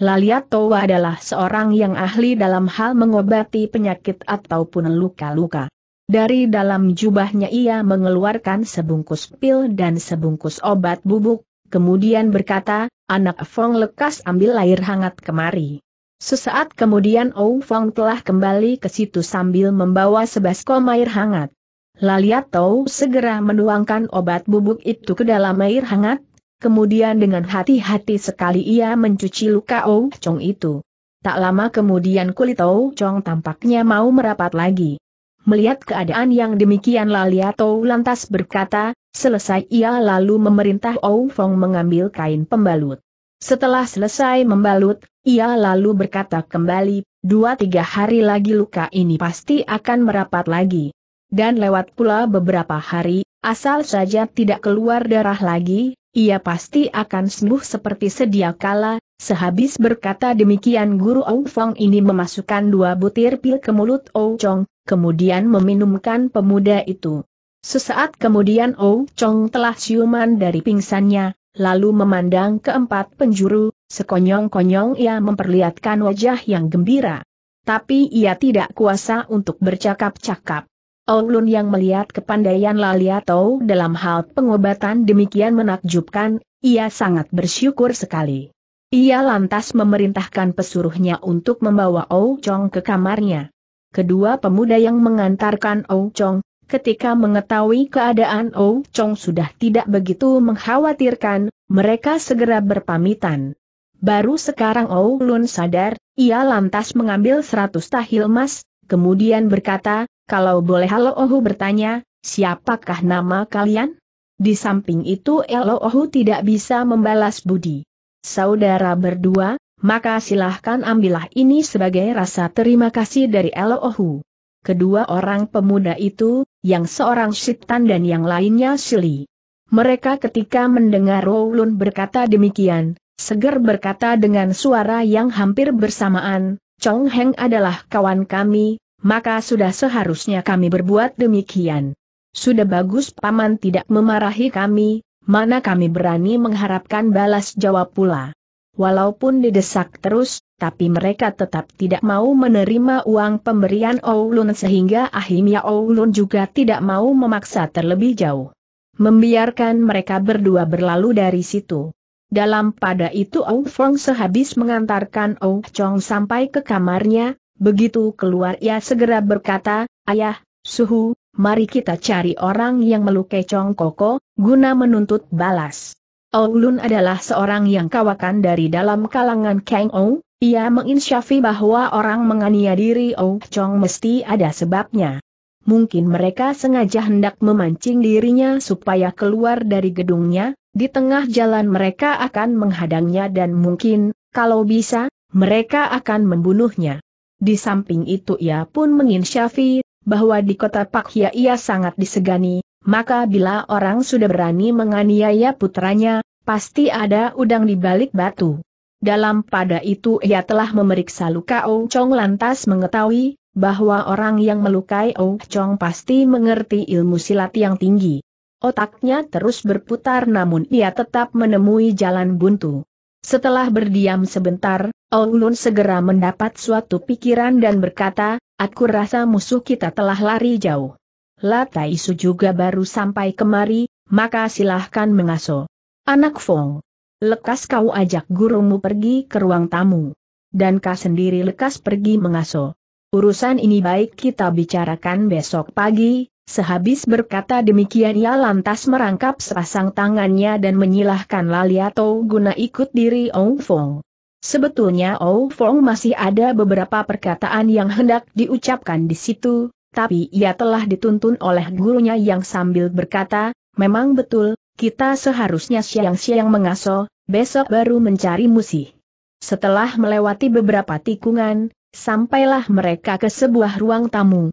Laliat Towa adalah seorang yang ahli dalam hal mengobati penyakit ataupun luka-luka. Dari dalam jubahnya ia mengeluarkan sebungkus pil dan sebungkus obat bubuk, kemudian berkata, anak Fong lekas ambil air hangat kemari. Sesaat kemudian Ou Fong telah kembali ke situ sambil membawa sebaskom air hangat. Laliatou segera menuangkan obat bubuk itu ke dalam air hangat, kemudian dengan hati-hati sekali ia mencuci luka Ou Chong itu. Tak lama kemudian kulit Ou Chong tampaknya mau merapat lagi. Melihat keadaan yang demikian Tau lantas berkata, selesai ia lalu memerintah Ou Fong mengambil kain pembalut. Setelah selesai membalut, ia lalu berkata kembali, dua tiga hari lagi luka ini pasti akan merapat lagi dan lewat pula beberapa hari, asal saja tidak keluar darah lagi, ia pasti akan sembuh seperti sedia kala. Sehabis berkata demikian Guru Ong Fong ini memasukkan dua butir pil ke mulut Ou Chong, kemudian meminumkan pemuda itu. Sesaat kemudian Ou Chong telah siuman dari pingsannya, lalu memandang keempat penjuru, sekonyong-konyong ia memperlihatkan wajah yang gembira. Tapi ia tidak kuasa untuk bercakap-cakap. Lun yang melihat kepandaian Laliato dalam hal pengobatan demikian menakjubkan, ia sangat bersyukur sekali. Ia lantas memerintahkan pesuruhnya untuk membawa Ou Chong ke kamarnya. Kedua pemuda yang mengantarkan Ou Chong, ketika mengetahui keadaan Ou Chong sudah tidak begitu mengkhawatirkan, mereka segera berpamitan. Baru sekarang Ou Lun sadar, ia lantas mengambil seratus tahil emas, kemudian berkata, kalau boleh Halo Ohu bertanya, siapakah nama kalian? Di samping itu Elo Ohu tidak bisa membalas budi. Saudara berdua, maka silahkan ambillah ini sebagai rasa terima kasih dari Elo Ohu. Kedua orang pemuda itu, yang seorang Sitan dan yang lainnya Sili. Mereka ketika mendengar Roulun berkata demikian, seger berkata dengan suara yang hampir bersamaan, Chong Heng adalah kawan kami, maka sudah seharusnya kami berbuat demikian. Sudah bagus paman tidak memarahi kami, mana kami berani mengharapkan balas jawab pula. Walaupun didesak terus, tapi mereka tetap tidak mau menerima uang pemberian Oulun sehingga akhirnya Oulun juga tidak mau memaksa terlebih jauh. Membiarkan mereka berdua berlalu dari situ. Dalam pada itu Ou Fong sehabis mengantarkan Ou Chong sampai ke kamarnya, Begitu keluar ia segera berkata, Ayah, Suhu, mari kita cari orang yang melukai Chong Koko, guna menuntut balas. Oulun adalah seorang yang kawakan dari dalam kalangan Kang Ou, ia menginsyafi bahwa orang menganiaya diri Oh Chong mesti ada sebabnya. Mungkin mereka sengaja hendak memancing dirinya supaya keluar dari gedungnya, di tengah jalan mereka akan menghadangnya dan mungkin, kalau bisa, mereka akan membunuhnya. Di samping itu ia pun menginsyafi, bahwa di kota Pakia ia sangat disegani, maka bila orang sudah berani menganiaya putranya, pasti ada udang di balik batu. Dalam pada itu ia telah memeriksa luka O Chong lantas mengetahui, bahwa orang yang melukai O Chong pasti mengerti ilmu silat yang tinggi. Otaknya terus berputar namun ia tetap menemui jalan buntu. Setelah berdiam sebentar, Lun segera mendapat suatu pikiran dan berkata, aku rasa musuh kita telah lari jauh. Tai Su juga baru sampai kemari, maka silahkan mengaso. Anak Fong. Lekas kau ajak gurumu pergi ke ruang tamu. Dan kau sendiri lekas pergi mengaso. Urusan ini baik kita bicarakan besok pagi, Sehabis berkata demikian ia lantas merangkap sepasang tangannya dan menyilahkan Laliato guna ikut diri Ong Fong. Sebetulnya Ou Fong masih ada beberapa perkataan yang hendak diucapkan di situ, tapi ia telah dituntun oleh gurunya yang sambil berkata, memang betul, kita seharusnya siang-siang mengaso, besok baru mencari musih. Setelah melewati beberapa tikungan, sampailah mereka ke sebuah ruang tamu,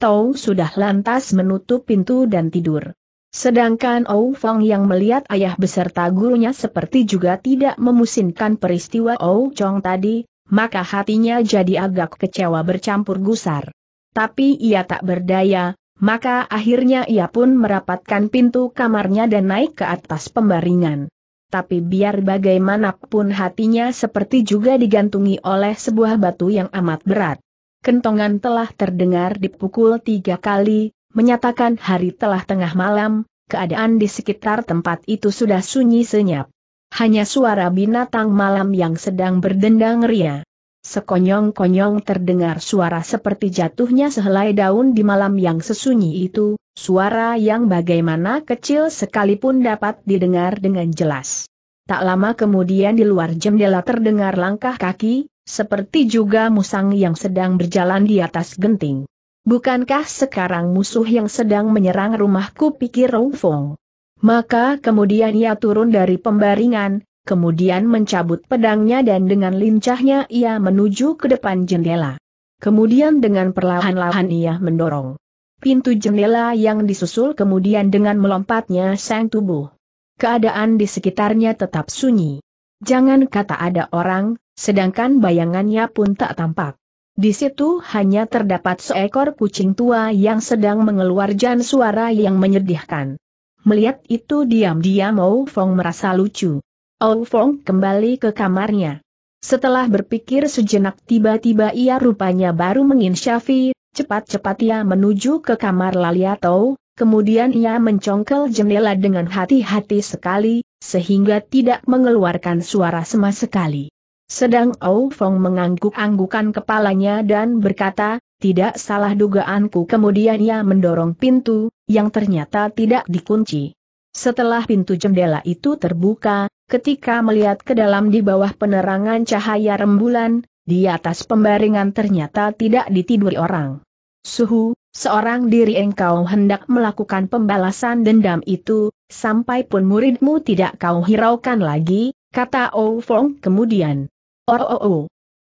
Tau sudah lantas menutup pintu dan tidur. Sedangkan Ou Fong yang melihat ayah beserta gurunya seperti juga tidak memusinkan peristiwa Ou Chong tadi, maka hatinya jadi agak kecewa bercampur gusar. Tapi ia tak berdaya, maka akhirnya ia pun merapatkan pintu kamarnya dan naik ke atas pembaringan. Tapi biar bagaimanapun hatinya seperti juga digantungi oleh sebuah batu yang amat berat. Kentongan telah terdengar dipukul tiga kali, menyatakan hari telah tengah malam, keadaan di sekitar tempat itu sudah sunyi senyap. Hanya suara binatang malam yang sedang berdendang ria. Sekonyong-konyong terdengar suara seperti jatuhnya sehelai daun di malam yang sesunyi itu, suara yang bagaimana kecil sekalipun dapat didengar dengan jelas. Tak lama kemudian di luar jendela terdengar langkah kaki, seperti juga musang yang sedang berjalan di atas genting. Bukankah sekarang musuh yang sedang menyerang rumahku pikir Rong Fong? Maka kemudian ia turun dari pembaringan, kemudian mencabut pedangnya dan dengan lincahnya ia menuju ke depan jendela. Kemudian dengan perlahan-lahan ia mendorong pintu jendela yang disusul kemudian dengan melompatnya sang tubuh. Keadaan di sekitarnya tetap sunyi. Jangan kata ada orang, sedangkan bayangannya pun tak tampak. Di situ hanya terdapat seekor kucing tua yang sedang mengeluarkan suara yang menyedihkan. Melihat itu diam-diam Ou Fong merasa lucu. Ou Fong kembali ke kamarnya. Setelah berpikir sejenak tiba-tiba ia rupanya baru menginsyafi, cepat-cepat ia menuju ke kamar Laliatou, kemudian ia mencongkel jendela dengan hati-hati sekali, sehingga tidak mengeluarkan suara sama sekali. Sedang Au Fong mengangguk-anggukan kepalanya dan berkata, tidak salah dugaanku kemudian ia mendorong pintu, yang ternyata tidak dikunci. Setelah pintu jendela itu terbuka, ketika melihat ke dalam di bawah penerangan cahaya rembulan, di atas pembaringan ternyata tidak ditiduri orang. Suhu, seorang diri engkau hendak melakukan pembalasan dendam itu, sampai pun muridmu tidak kau hiraukan lagi, kata Ou Fong kemudian. Oh oh oh.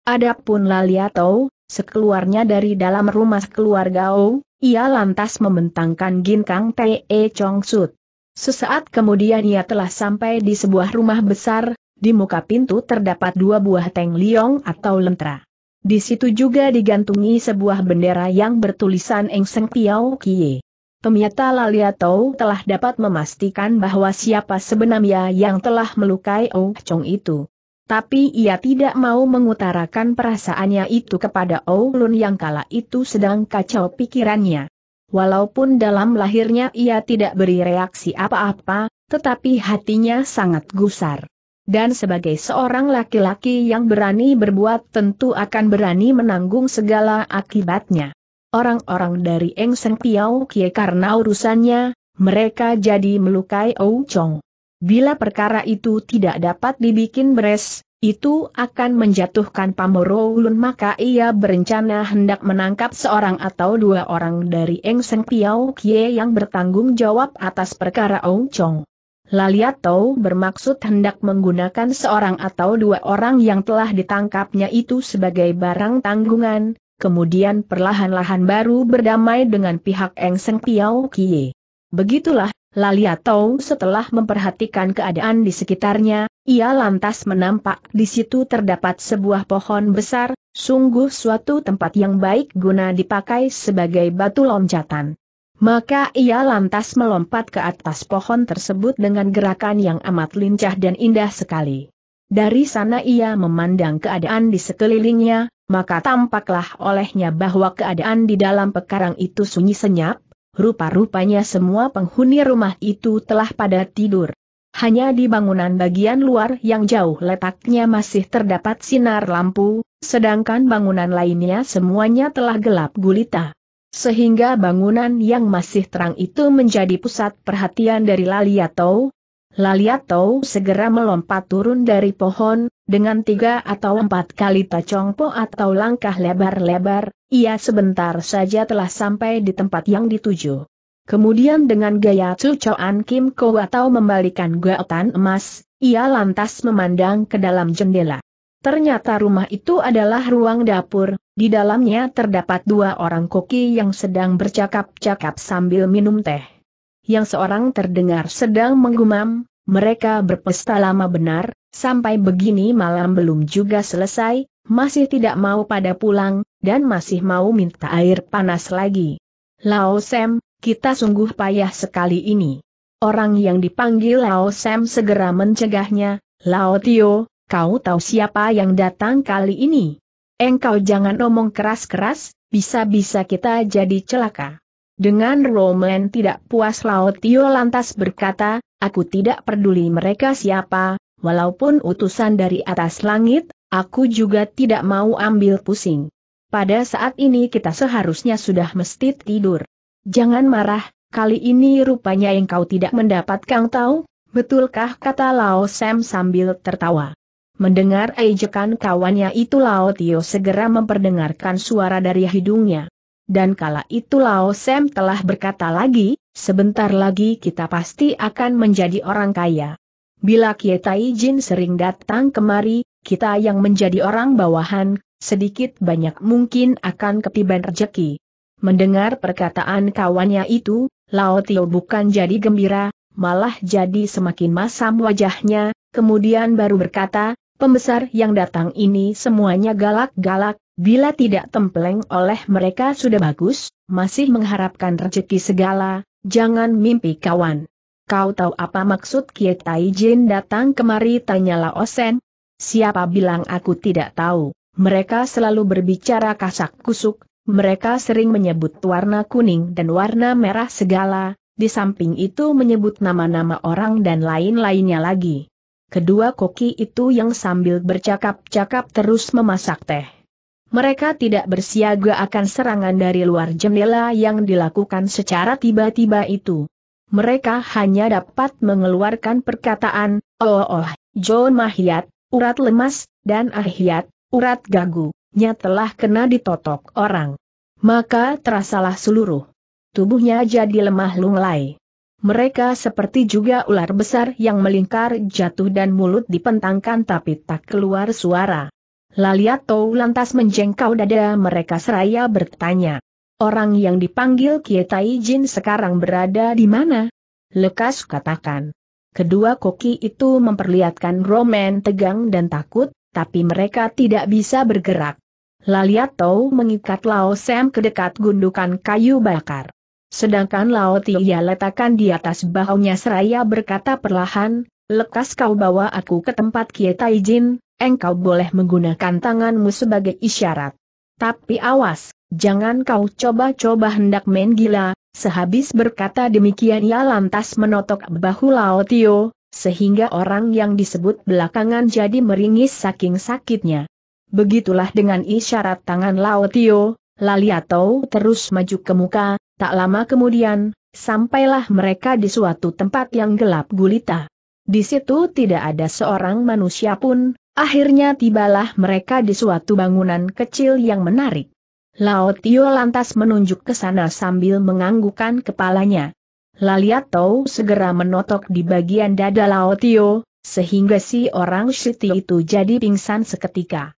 Adapun Laliato, sekeluarnya dari dalam rumah keluarga Oh, ia lantas membentangkan ginkang T.E. E Chong Sut. Sesaat kemudian ia telah sampai di sebuah rumah besar, di muka pintu terdapat dua buah teng liong atau lentera. Di situ juga digantungi sebuah bendera yang bertulisan Eng Seng Piao Kie. Pemiata Laliato telah dapat memastikan bahwa siapa sebenarnya yang telah melukai Oh Chong itu. Tapi ia tidak mau mengutarakan perasaannya itu kepada Oulun yang kala itu sedang kacau pikirannya. Walaupun dalam lahirnya ia tidak beri reaksi apa-apa, tetapi hatinya sangat gusar. Dan sebagai seorang laki-laki yang berani berbuat tentu akan berani menanggung segala akibatnya. Orang-orang dari Eng Seng Piao Kie karena urusannya, mereka jadi melukai Ou Chong. Bila perkara itu tidak dapat dibikin beres, itu akan menjatuhkan Pamoroulun maka ia berencana hendak menangkap seorang atau dua orang dari Eng Seng Piao Kie yang bertanggung jawab atas perkara Ong Chong. Laliato bermaksud hendak menggunakan seorang atau dua orang yang telah ditangkapnya itu sebagai barang tanggungan, kemudian perlahan-lahan baru berdamai dengan pihak Eng Seng Piao Kie. Begitulah Lalia Tong setelah memperhatikan keadaan di sekitarnya, ia lantas menampak di situ terdapat sebuah pohon besar, sungguh suatu tempat yang baik guna dipakai sebagai batu loncatan. Maka ia lantas melompat ke atas pohon tersebut dengan gerakan yang amat lincah dan indah sekali. Dari sana ia memandang keadaan di sekelilingnya, maka tampaklah olehnya bahwa keadaan di dalam pekarang itu sunyi senyap, rupa-rupanya semua penghuni rumah itu telah pada tidur. Hanya di bangunan bagian luar yang jauh letaknya masih terdapat sinar lampu, sedangkan bangunan lainnya semuanya telah gelap gulita. Sehingga bangunan yang masih terang itu menjadi pusat perhatian dari Laliatou. Laliatou segera melompat turun dari pohon, dengan tiga atau empat kali tacongpo atau langkah lebar-lebar, ia sebentar saja telah sampai di tempat yang dituju. Kemudian dengan gaya cucoan Kim Ko atau membalikan gaotan emas, ia lantas memandang ke dalam jendela. Ternyata rumah itu adalah ruang dapur, di dalamnya terdapat dua orang koki yang sedang bercakap-cakap sambil minum teh. Yang seorang terdengar sedang menggumam, mereka berpesta lama benar, sampai begini malam belum juga selesai, masih tidak mau pada pulang, dan masih mau minta air panas lagi. Lao Sam, kita sungguh payah sekali ini. Orang yang dipanggil Lao Sam segera mencegahnya, Lao Tio, kau tahu siapa yang datang kali ini? Engkau jangan omong keras-keras, bisa-bisa kita jadi celaka. Dengan Roman tidak puas Lao Tio lantas berkata, aku tidak peduli mereka siapa, walaupun utusan dari atas langit, aku juga tidak mau ambil pusing. Pada saat ini kita seharusnya sudah mesti tidur. Jangan marah, kali ini rupanya engkau tidak mendapatkan tahu, betulkah kata Lao Sam sambil tertawa. Mendengar ejekan kawannya itu Lao Tio segera memperdengarkan suara dari hidungnya. Dan kala itu Lao Sam telah berkata lagi, sebentar lagi kita pasti akan menjadi orang kaya. Bila Kietai Jin sering datang kemari, kita yang menjadi orang bawahan, sedikit banyak mungkin akan ketiban rejeki. Mendengar perkataan kawannya itu, Lao Tio bukan jadi gembira, malah jadi semakin masam wajahnya, kemudian baru berkata, pembesar yang datang ini semuanya galak-galak, bila tidak tempeleng oleh mereka sudah bagus, masih mengharapkan rejeki segala, jangan mimpi kawan. Kau tahu apa maksud Kie Tai Jin datang kemari tanyalah Osen. Siapa bilang aku tidak tahu? Mereka selalu berbicara kasak kusuk, mereka sering menyebut warna kuning dan warna merah segala, di samping itu menyebut nama-nama orang dan lain-lainnya lagi. Kedua koki itu yang sambil bercakap-cakap terus memasak teh. Mereka tidak bersiaga akan serangan dari luar jendela yang dilakukan secara tiba-tiba itu mereka hanya dapat mengeluarkan perkataan, oh oh, John Mahiat, urat lemas, dan ahiat, urat gagu, nya telah kena ditotok orang. Maka terasalah seluruh tubuhnya jadi lemah lunglai. Mereka seperti juga ular besar yang melingkar jatuh dan mulut dipentangkan tapi tak keluar suara. Laliato lantas menjengkau dada mereka seraya bertanya, Orang yang dipanggil Kietai Jin sekarang berada di mana? Lekas katakan. Kedua koki itu memperlihatkan Roman tegang dan takut, tapi mereka tidak bisa bergerak. Laliatou mengikat Lao Sam ke dekat gundukan kayu bakar. Sedangkan Lao Tia letakkan di atas bahunya seraya berkata perlahan, lekas kau bawa aku ke tempat Kietai Jin, engkau boleh menggunakan tanganmu sebagai isyarat. Tapi awas, Jangan kau coba-coba hendak main gila, sehabis berkata demikian ia lantas menotok bahu Lao Tio, sehingga orang yang disebut belakangan jadi meringis saking sakitnya. Begitulah dengan isyarat tangan Lao Tio, Laliato terus maju ke muka, tak lama kemudian, sampailah mereka di suatu tempat yang gelap gulita. Di situ tidak ada seorang manusia pun, akhirnya tibalah mereka di suatu bangunan kecil yang menarik. Lao Tio lantas menunjuk ke sana sambil menganggukkan kepalanya. Tau segera menotok di bagian dada Lao Tio, sehingga si orang Siti itu jadi pingsan seketika.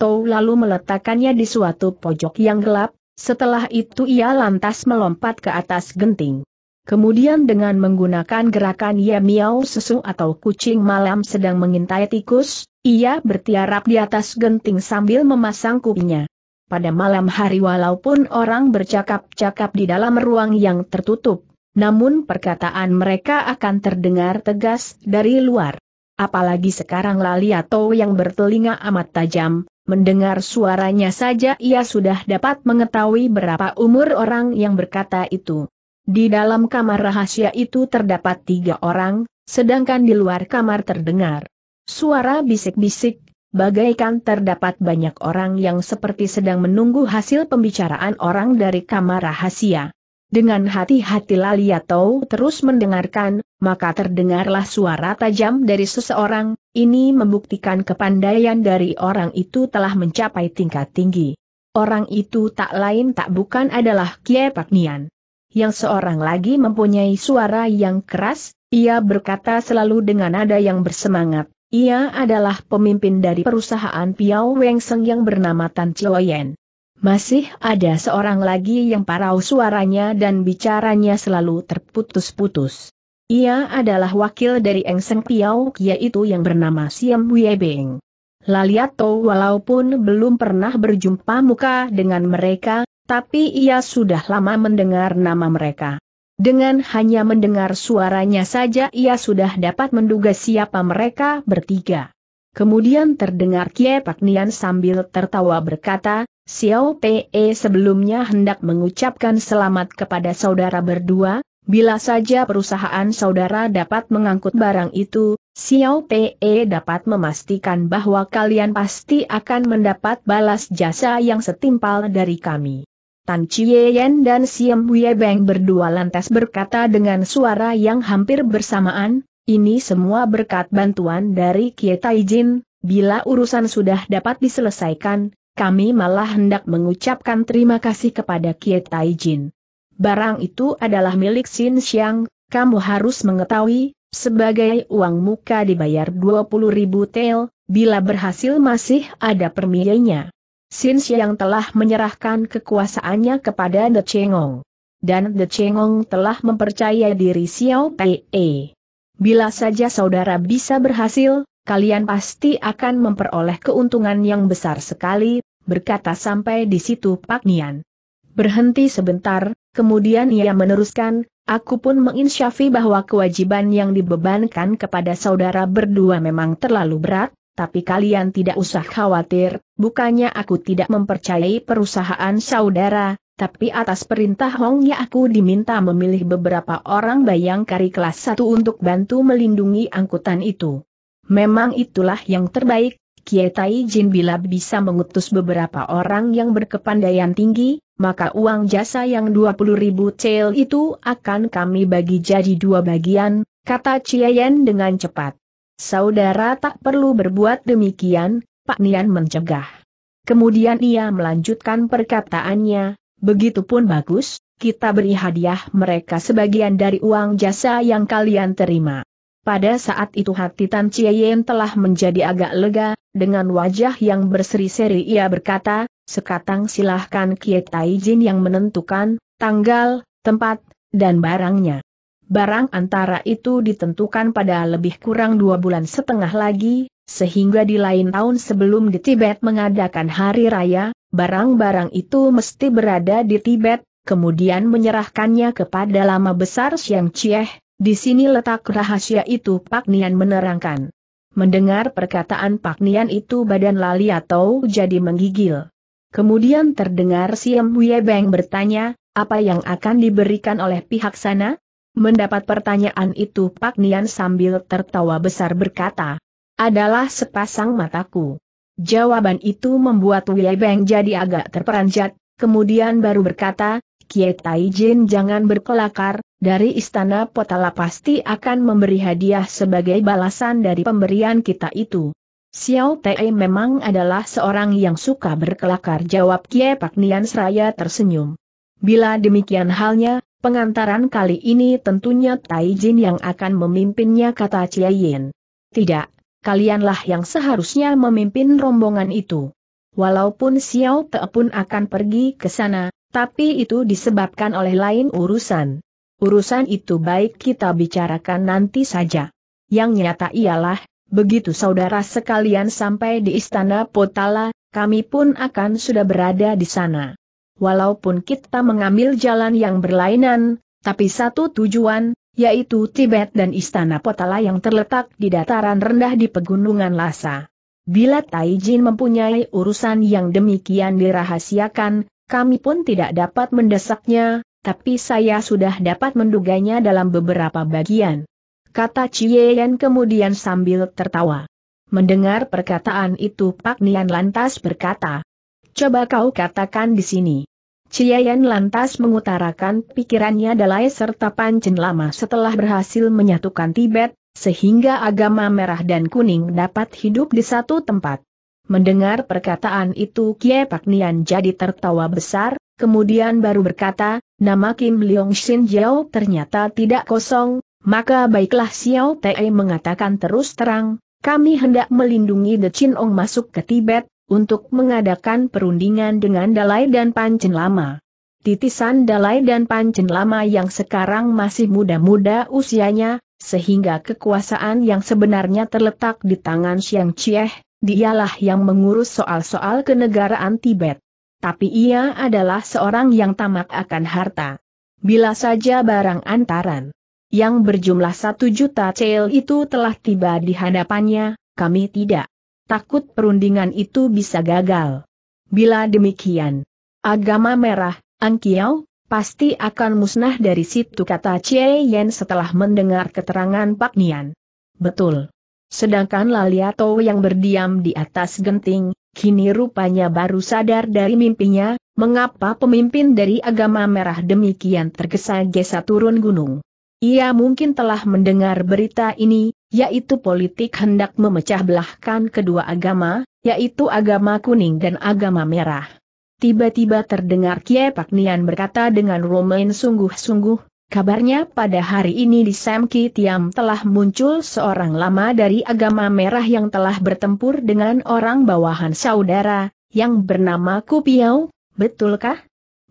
Tau lalu meletakkannya di suatu pojok yang gelap, setelah itu ia lantas melompat ke atas genting. Kemudian dengan menggunakan gerakan ia miau sesu atau kucing malam sedang mengintai tikus, ia bertiarap di atas genting sambil memasang kupinya pada malam hari walaupun orang bercakap-cakap di dalam ruang yang tertutup, namun perkataan mereka akan terdengar tegas dari luar. Apalagi sekarang Laliato yang bertelinga amat tajam, mendengar suaranya saja ia sudah dapat mengetahui berapa umur orang yang berkata itu. Di dalam kamar rahasia itu terdapat tiga orang, sedangkan di luar kamar terdengar suara bisik-bisik, bagaikan terdapat banyak orang yang seperti sedang menunggu hasil pembicaraan orang dari kamar rahasia. Dengan hati-hati Laliato terus mendengarkan, maka terdengarlah suara tajam dari seseorang, ini membuktikan kepandaian dari orang itu telah mencapai tingkat tinggi. Orang itu tak lain tak bukan adalah Kie Paknian. Yang seorang lagi mempunyai suara yang keras, ia berkata selalu dengan nada yang bersemangat, ia adalah pemimpin dari perusahaan Piao Wengseng yang bernama Tan Yen. Masih ada seorang lagi yang parau suaranya dan bicaranya selalu terputus-putus. Ia adalah wakil dari Engseng Piao yaitu yang bernama Siam Beng. Laliato walaupun belum pernah berjumpa muka dengan mereka, tapi ia sudah lama mendengar nama mereka. Dengan hanya mendengar suaranya saja ia sudah dapat menduga siapa mereka bertiga. Kemudian terdengar Kie Pak Nian sambil tertawa berkata, Xiao Pe sebelumnya hendak mengucapkan selamat kepada saudara berdua, bila saja perusahaan saudara dapat mengangkut barang itu, Xiao Pe dapat memastikan bahwa kalian pasti akan mendapat balas jasa yang setimpal dari kami. Tan Chie Yen dan Siem Wee Beng berdua lantas berkata dengan suara yang hampir bersamaan, ini semua berkat bantuan dari Kie Tai Jin, bila urusan sudah dapat diselesaikan, kami malah hendak mengucapkan terima kasih kepada Kie Tai Jin. Barang itu adalah milik Xin Xiang, kamu harus mengetahui, sebagai uang muka dibayar ribu tel, bila berhasil masih ada permiyainya. Sin yang telah menyerahkan kekuasaannya kepada The Chengong. Dan The Chengong telah mempercaya diri Xiao Pei. Bila saja saudara bisa berhasil, kalian pasti akan memperoleh keuntungan yang besar sekali, berkata sampai di situ Pak Nian. Berhenti sebentar, kemudian ia meneruskan, aku pun menginsyafi bahwa kewajiban yang dibebankan kepada saudara berdua memang terlalu berat, tapi kalian tidak usah khawatir, bukannya aku tidak mempercayai perusahaan saudara, tapi atas perintah Hongnya aku diminta memilih beberapa orang bayangkari kelas 1 untuk bantu melindungi angkutan itu. Memang itulah yang terbaik, Kietai Jin bila bisa mengutus beberapa orang yang berkepandaian tinggi, maka uang jasa yang 20 ribu cel itu akan kami bagi jadi dua bagian, kata Cieyen dengan cepat. Saudara tak perlu berbuat demikian, Pak Nian mencegah. Kemudian ia melanjutkan perkataannya, begitupun bagus, kita beri hadiah mereka sebagian dari uang jasa yang kalian terima. Pada saat itu hati Tan Chieyen telah menjadi agak lega, dengan wajah yang berseri-seri ia berkata, sekatang silahkan Kiai Jin yang menentukan, tanggal, tempat, dan barangnya. Barang antara itu ditentukan pada lebih kurang dua bulan setengah lagi, sehingga di lain tahun sebelum di Tibet mengadakan hari raya, barang-barang itu mesti berada di Tibet, kemudian menyerahkannya kepada lama besar Siang Cieh, di sini letak rahasia itu Pak Nian menerangkan. Mendengar perkataan Pak Nian itu badan lali atau jadi menggigil. Kemudian terdengar Siem Wiebeng bertanya, apa yang akan diberikan oleh pihak sana? Mendapat pertanyaan itu Pak Nian sambil tertawa besar berkata, adalah sepasang mataku. Jawaban itu membuat Wei Beng jadi agak terperanjat, kemudian baru berkata, Kie Tai Jin jangan berkelakar, dari istana Potala pasti akan memberi hadiah sebagai balasan dari pemberian kita itu. Xiao Te memang adalah seorang yang suka berkelakar jawab Kie Pak Nian seraya tersenyum. Bila demikian halnya, Pengantaran kali ini tentunya Tai Jin yang akan memimpinnya kata Chia Yin. Tidak, kalianlah yang seharusnya memimpin rombongan itu. Walaupun Xiao Te pun akan pergi ke sana, tapi itu disebabkan oleh lain urusan. Urusan itu baik kita bicarakan nanti saja. Yang nyata ialah, begitu saudara sekalian sampai di Istana Potala, kami pun akan sudah berada di sana walaupun kita mengambil jalan yang berlainan, tapi satu tujuan, yaitu Tibet dan Istana Potala yang terletak di dataran rendah di Pegunungan Lhasa. Bila Taijin mempunyai urusan yang demikian dirahasiakan, kami pun tidak dapat mendesaknya, tapi saya sudah dapat menduganya dalam beberapa bagian. Kata Chieyan kemudian sambil tertawa. Mendengar perkataan itu Pak Nian lantas berkata, Coba kau katakan di sini. Ciyayan lantas mengutarakan pikirannya Dalai serta Panjen lama setelah berhasil menyatukan Tibet, sehingga agama merah dan kuning dapat hidup di satu tempat. Mendengar perkataan itu Kie Nian jadi tertawa besar, kemudian baru berkata, nama Kim Leong Shin Jiao ternyata tidak kosong, maka baiklah Xiao Tai mengatakan terus terang, kami hendak melindungi The Chin Ong masuk ke Tibet, untuk mengadakan perundingan dengan Dalai dan Pancen Lama. Titisan Dalai dan Pancen Lama yang sekarang masih muda-muda usianya, sehingga kekuasaan yang sebenarnya terletak di tangan Xiang Chieh, dialah yang mengurus soal-soal kenegaraan Tibet. Tapi ia adalah seorang yang tamak akan harta. Bila saja barang antaran yang berjumlah satu juta cel itu telah tiba di hadapannya, kami tidak takut perundingan itu bisa gagal. Bila demikian, agama merah, Angkiau, pasti akan musnah dari situ kata Chie Yen setelah mendengar keterangan Pak Nian. Betul. Sedangkan Laliato yang berdiam di atas genting, kini rupanya baru sadar dari mimpinya, mengapa pemimpin dari agama merah demikian tergesa-gesa turun gunung. Ia mungkin telah mendengar berita ini, yaitu politik hendak memecah belahkan kedua agama, yaitu agama kuning dan agama merah. Tiba-tiba terdengar Kie Pak Nian berkata dengan Romain sungguh-sungguh, kabarnya pada hari ini di Semki Tiam telah muncul seorang lama dari agama merah yang telah bertempur dengan orang bawahan saudara, yang bernama Kupiau, betulkah?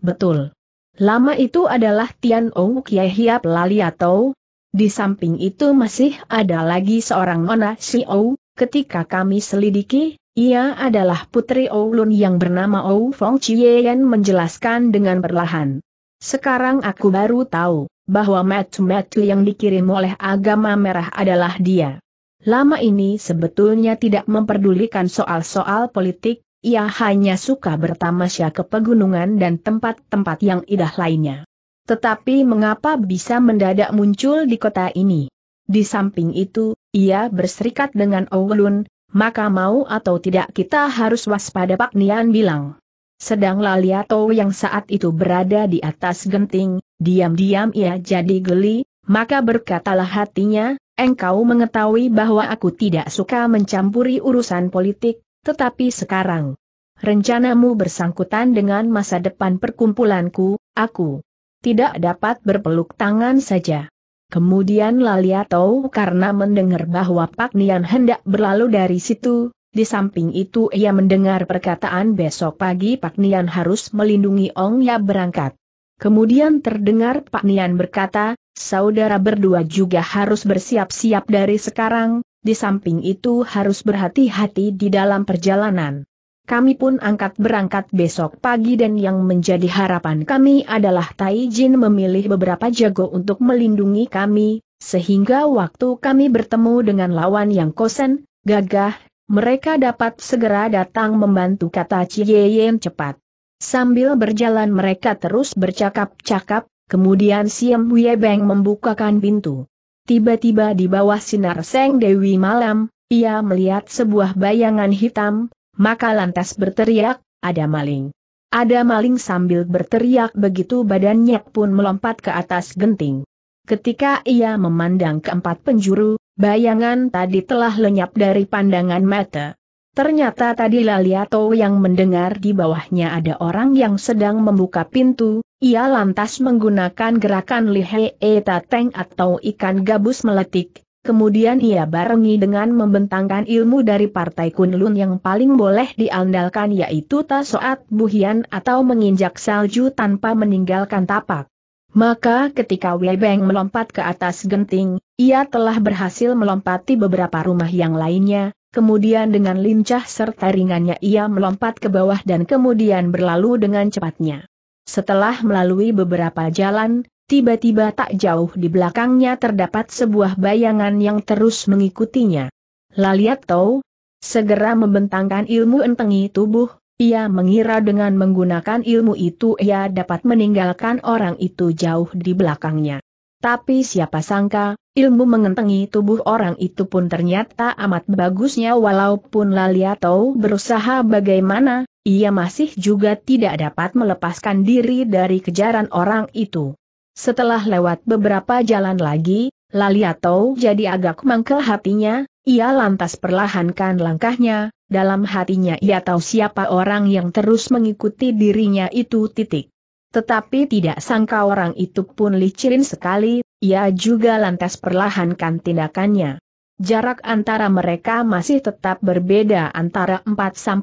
Betul. Lama itu adalah Tian Ou Kiai Hiap lali atau di samping itu masih ada lagi seorang Nona Ou, ketika kami selidiki, ia adalah putri Lun yang bernama Ou Fong Chien menjelaskan dengan perlahan. Sekarang aku baru tahu, bahwa metu-metu yang dikirim oleh agama merah adalah dia. Lama ini sebetulnya tidak memperdulikan soal-soal politik, ia hanya suka bertamasya ke pegunungan dan tempat-tempat yang indah lainnya. Tetapi mengapa bisa mendadak muncul di kota ini? Di samping itu, ia berserikat dengan Owlun, maka mau atau tidak kita harus waspada Pak Nian bilang. Sedang Laliato yang saat itu berada di atas genting, diam-diam ia jadi geli, maka berkatalah hatinya, engkau mengetahui bahwa aku tidak suka mencampuri urusan politik, tetapi sekarang. Rencanamu bersangkutan dengan masa depan perkumpulanku, aku tidak dapat berpeluk tangan saja. Kemudian Lalia tahu karena mendengar bahwa Pak Nian hendak berlalu dari situ, di samping itu ia mendengar perkataan besok pagi Pak Nian harus melindungi Ong Ya berangkat. Kemudian terdengar Pak Nian berkata, saudara berdua juga harus bersiap-siap dari sekarang, di samping itu harus berhati-hati di dalam perjalanan kami pun angkat berangkat besok pagi dan yang menjadi harapan kami adalah Tai Jin memilih beberapa jago untuk melindungi kami, sehingga waktu kami bertemu dengan lawan yang kosen, gagah, mereka dapat segera datang membantu kata Cie cepat. Sambil berjalan mereka terus bercakap-cakap, kemudian Siem Beng membukakan pintu. Tiba-tiba di bawah sinar Seng Dewi malam, ia melihat sebuah bayangan hitam, maka lantas berteriak, ada maling. Ada maling sambil berteriak begitu badannya pun melompat ke atas genting. Ketika ia memandang keempat penjuru, bayangan tadi telah lenyap dari pandangan mata. Ternyata tadi Laliato yang mendengar di bawahnya ada orang yang sedang membuka pintu, ia lantas menggunakan gerakan lihe tateng atau ikan gabus meletik, Kemudian ia barengi dengan membentangkan ilmu dari partai Kunlun yang paling boleh diandalkan yaitu Tasoat Buhian atau menginjak salju tanpa meninggalkan tapak. Maka ketika Wei Beng melompat ke atas genting, ia telah berhasil melompati beberapa rumah yang lainnya, kemudian dengan lincah serta ringannya ia melompat ke bawah dan kemudian berlalu dengan cepatnya. Setelah melalui beberapa jalan, Tiba-tiba tak jauh di belakangnya terdapat sebuah bayangan yang terus mengikutinya. Laliat Tau segera membentangkan ilmu entengi tubuh, ia mengira dengan menggunakan ilmu itu ia dapat meninggalkan orang itu jauh di belakangnya. Tapi siapa sangka, ilmu mengentengi tubuh orang itu pun ternyata amat bagusnya walaupun Laliato berusaha bagaimana, ia masih juga tidak dapat melepaskan diri dari kejaran orang itu. Setelah lewat beberapa jalan lagi, Laliato jadi agak mangkel hatinya, ia lantas perlahankan langkahnya, dalam hatinya ia tahu siapa orang yang terus mengikuti dirinya itu titik. Tetapi tidak sangka orang itu pun licin sekali, ia juga lantas perlahankan tindakannya. Jarak antara mereka masih tetap berbeda antara 4-5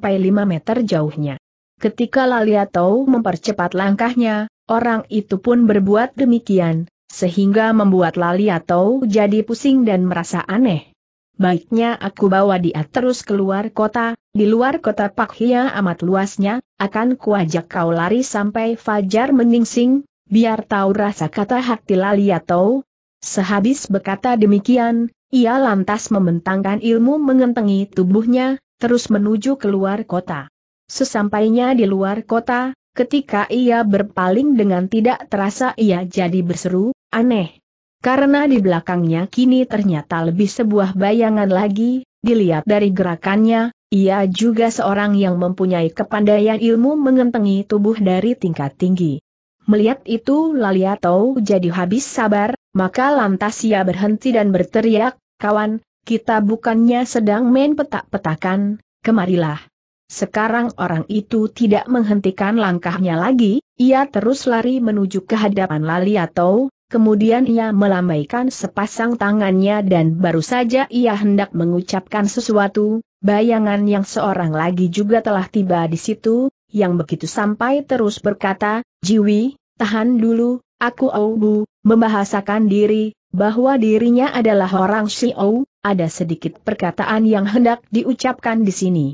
meter jauhnya. Ketika Laliato mempercepat langkahnya, Orang itu pun berbuat demikian, sehingga membuat Lali atau jadi pusing dan merasa aneh. Baiknya aku bawa dia terus keluar kota, di luar kota Pak Hia amat luasnya, akan kuajak kau lari sampai fajar meningsing, biar tahu rasa kata hati atau. Sehabis berkata demikian, ia lantas membentangkan ilmu mengentengi tubuhnya, terus menuju keluar kota. Sesampainya di luar kota, Ketika ia berpaling dengan tidak terasa ia jadi berseru, aneh. Karena di belakangnya kini ternyata lebih sebuah bayangan lagi, dilihat dari gerakannya, ia juga seorang yang mempunyai kepandaian ilmu mengentengi tubuh dari tingkat tinggi. Melihat itu Laliato jadi habis sabar, maka lantas ia berhenti dan berteriak, kawan, kita bukannya sedang main petak-petakan, kemarilah. Sekarang orang itu tidak menghentikan langkahnya lagi, ia terus lari menuju ke hadapan Lali atau, kemudian ia melambaikan sepasang tangannya dan baru saja ia hendak mengucapkan sesuatu, bayangan yang seorang lagi juga telah tiba di situ, yang begitu sampai terus berkata, Jiwi, tahan dulu, aku Aubu, membahasakan diri, bahwa dirinya adalah orang Xiao, ada sedikit perkataan yang hendak diucapkan di sini.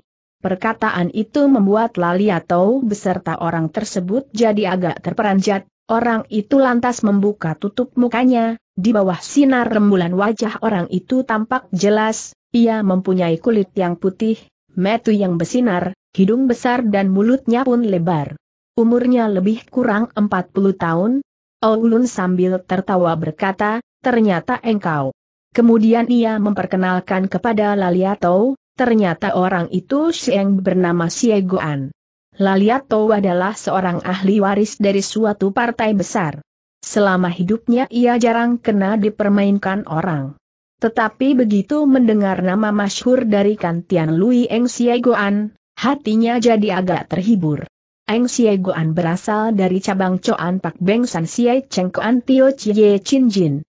Perkataan itu membuat Laliato beserta orang tersebut jadi agak terperanjat, orang itu lantas membuka tutup mukanya, di bawah sinar rembulan wajah orang itu tampak jelas, ia mempunyai kulit yang putih, metu yang bersinar, hidung besar dan mulutnya pun lebar. Umurnya lebih kurang 40 tahun, Oulun sambil tertawa berkata, ternyata engkau. Kemudian ia memperkenalkan kepada Laliato, Ternyata orang itu Sieng bernama Siegoan. Laliato adalah seorang ahli waris dari suatu partai besar. Selama hidupnya ia jarang kena dipermainkan orang. Tetapi begitu mendengar nama masyhur dari kantian Lui Eng Siegoan, hatinya jadi agak terhibur. Eng Siegoan berasal dari cabang Coan Pak Beng San Siai Cheng Koan Tio Chie Chin Jin.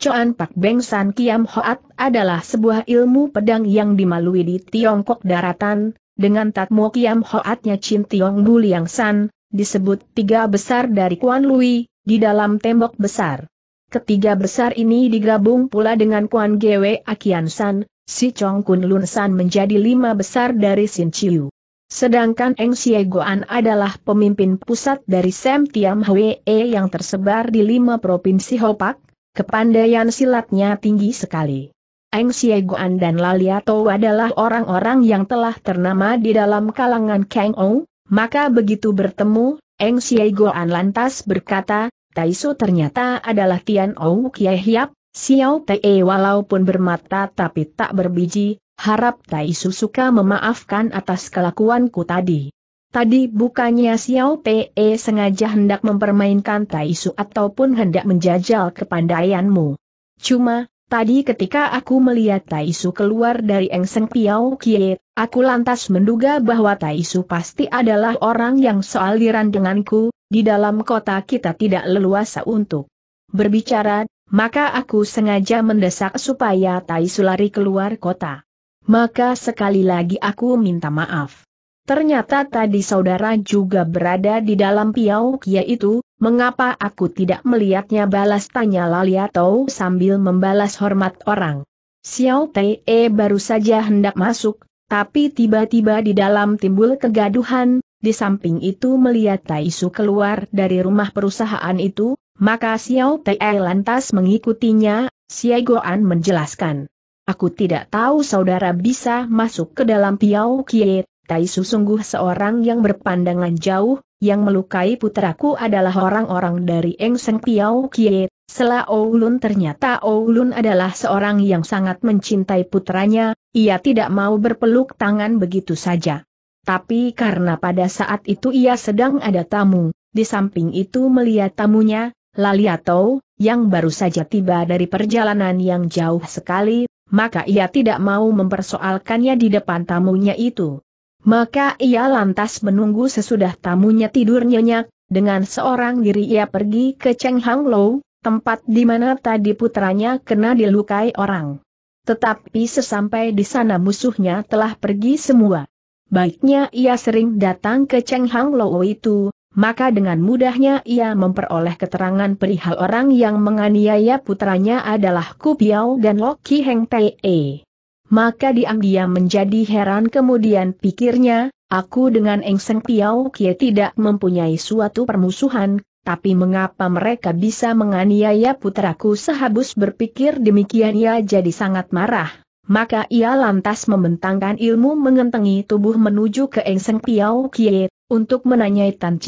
Coan Pak Beng San Kiam Hoat adalah sebuah ilmu pedang yang dimalui di Tiongkok daratan, dengan Tatmo Kiam Hoatnya Chin Tiong Buliang San, disebut tiga besar dari Kuan Lui, di dalam tembok besar. Ketiga besar ini digabung pula dengan Kuan Gwe Akian San, si Chong Kun Lun San menjadi lima besar dari Sin Chiu. Sedangkan Eng Xie Goan adalah pemimpin pusat dari Sem Tiam Hwe e yang tersebar di lima provinsi Hopak, Kepandaian silatnya tinggi sekali. Eng Siegoan dan Laliato adalah orang-orang yang telah ternama di dalam kalangan Kang Ou, maka begitu bertemu, Eng Siegoan lantas berkata, Taiso ternyata adalah Tian Ou Kiai Hiap, Xiao Tei walaupun bermata tapi tak berbiji, harap Taiso suka memaafkan atas kelakuanku tadi. Tadi bukannya Xiao Pe sengaja hendak mempermainkan Taisu ataupun hendak menjajal kepandaianmu. Cuma, tadi ketika aku melihat Taisu keluar dari Engseng Piao Kie, aku lantas menduga bahwa Taisu pasti adalah orang yang soaliran denganku, di dalam kota kita tidak leluasa untuk berbicara, maka aku sengaja mendesak supaya Taisu lari keluar kota. Maka sekali lagi aku minta maaf. Ternyata tadi saudara juga berada di dalam piau kia itu, mengapa aku tidak melihatnya balas tanya Laliatou sambil membalas hormat orang. Xiao Te e, baru saja hendak masuk, tapi tiba-tiba di dalam timbul kegaduhan, di samping itu melihat Taisu keluar dari rumah perusahaan itu, maka Xiao Te e lantas mengikutinya, Xiao Goan menjelaskan. Aku tidak tahu saudara bisa masuk ke dalam piau kia. Taisu sungguh seorang yang berpandangan jauh, yang melukai putraku adalah orang-orang dari Engseng Piao Kie, Setelah Oulun ternyata Oulun adalah seorang yang sangat mencintai putranya, ia tidak mau berpeluk tangan begitu saja. Tapi karena pada saat itu ia sedang ada tamu, di samping itu melihat tamunya, Laliato, yang baru saja tiba dari perjalanan yang jauh sekali, maka ia tidak mau mempersoalkannya di depan tamunya itu. Maka ia lantas menunggu sesudah tamunya tidur nyenyak, dengan seorang diri ia pergi ke Cheng Hang Lou, tempat di mana tadi putranya kena dilukai orang. Tetapi sesampai di sana musuhnya telah pergi semua. Baiknya ia sering datang ke Cheng Hang Lou itu, maka dengan mudahnya ia memperoleh keterangan perihal orang yang menganiaya putranya adalah Kupiao dan Loki Heng maka diam-diam menjadi heran kemudian pikirnya, aku dengan Engseng Seng Piao Kie tidak mempunyai suatu permusuhan, tapi mengapa mereka bisa menganiaya putraku sehabus berpikir demikian ia jadi sangat marah. Maka ia lantas membentangkan ilmu mengentengi tubuh menuju ke Engseng Seng Piao Kie, untuk menanyai Tan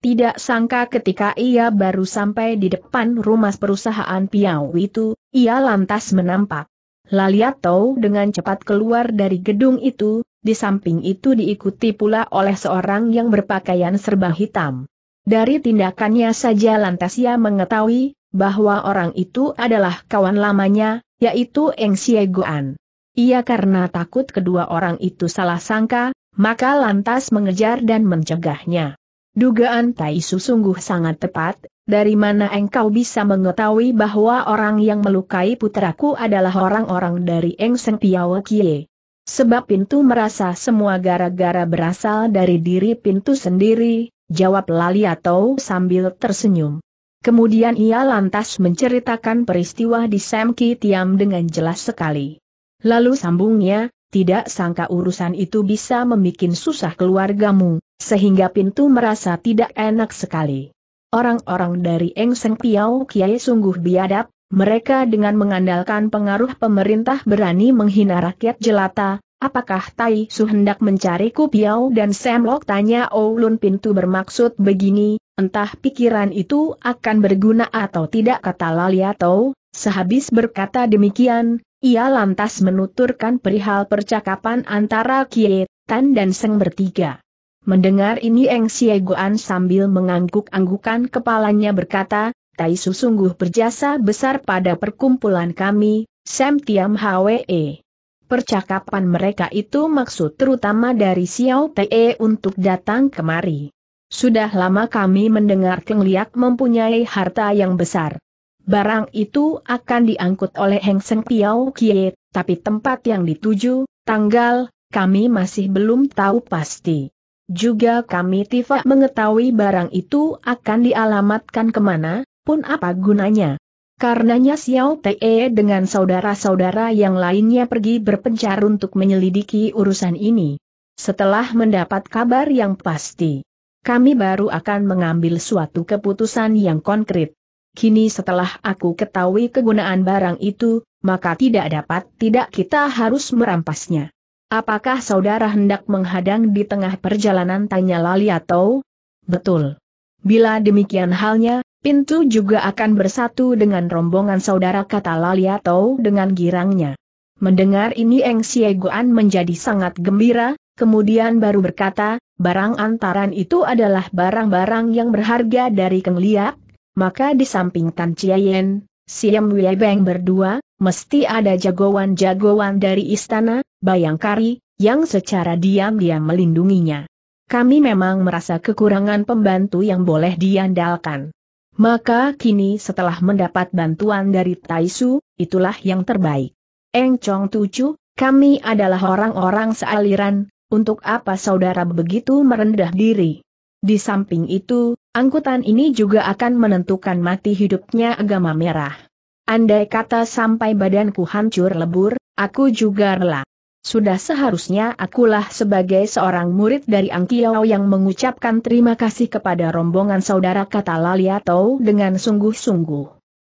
tidak sangka ketika ia baru sampai di depan rumah perusahaan Piau itu, ia lantas menampak Laliato dengan cepat keluar dari gedung itu, di samping itu diikuti pula oleh seorang yang berpakaian serba hitam. Dari tindakannya saja lantas ia mengetahui, bahwa orang itu adalah kawan lamanya, yaitu Eng Siegoan. Ia karena takut kedua orang itu salah sangka, maka lantas mengejar dan mencegahnya. Dugaan Taisu sungguh sangat tepat, dari mana engkau bisa mengetahui bahwa orang yang melukai putraku adalah orang-orang dari Seng Piao Kie? Sebab pintu merasa semua gara-gara berasal dari diri pintu sendiri, jawab Lali atau sambil tersenyum. Kemudian ia lantas menceritakan peristiwa di Semki Tiam dengan jelas sekali. Lalu sambungnya, tidak sangka urusan itu bisa membuat susah keluargamu, sehingga pintu merasa tidak enak sekali. Orang-orang dari Eng Seng Piao Kiai sungguh biadab, mereka dengan mengandalkan pengaruh pemerintah berani menghina rakyat jelata, apakah Tai Su hendak mencari Kupiao dan Sam Lok tanya Oulun pintu bermaksud begini, entah pikiran itu akan berguna atau tidak kata Laliatou, sehabis berkata demikian, ia lantas menuturkan perihal percakapan antara Kiai Tan dan Seng bertiga. Mendengar ini Eng Sieguan sambil mengangguk-anggukan kepalanya berkata, Tai Su sungguh berjasa besar pada perkumpulan kami, Sam Tiam Hwe. Percakapan mereka itu maksud terutama dari Xiao Te untuk datang kemari. Sudah lama kami mendengar Keng Liak mempunyai harta yang besar. Barang itu akan diangkut oleh Heng Seng Piao Kie, tapi tempat yang dituju, tanggal, kami masih belum tahu pasti. Juga kami tidak ya. mengetahui barang itu akan dialamatkan kemana, pun apa gunanya. Karenanya Xiao Te dengan saudara-saudara yang lainnya pergi berpencar untuk menyelidiki urusan ini. Setelah mendapat kabar yang pasti, kami baru akan mengambil suatu keputusan yang konkret. Kini setelah aku ketahui kegunaan barang itu, maka tidak dapat tidak kita harus merampasnya. Apakah saudara hendak menghadang di tengah perjalanan tanya Lali atau? Betul. Bila demikian halnya, pintu juga akan bersatu dengan rombongan saudara kata Lali atau dengan girangnya. Mendengar ini Eng Sieguan menjadi sangat gembira, kemudian baru berkata, barang antaran itu adalah barang-barang yang berharga dari Keng Liak, maka di samping Tan Chiyen, Siam Beng berdua, mesti ada jagoan-jagoan dari istana, Bayangkari, yang secara diam-diam melindunginya. Kami memang merasa kekurangan pembantu yang boleh diandalkan. Maka kini setelah mendapat bantuan dari Taisu, itulah yang terbaik. Eng Chong Tuju, kami adalah orang-orang sealiran, untuk apa saudara begitu merendah diri? Di samping itu, Angkutan ini juga akan menentukan mati hidupnya agama merah. Andai kata sampai badanku hancur lebur, aku juga rela. Sudah seharusnya akulah sebagai seorang murid dari Angkiao yang mengucapkan terima kasih kepada rombongan saudara kata Laliatou dengan sungguh-sungguh.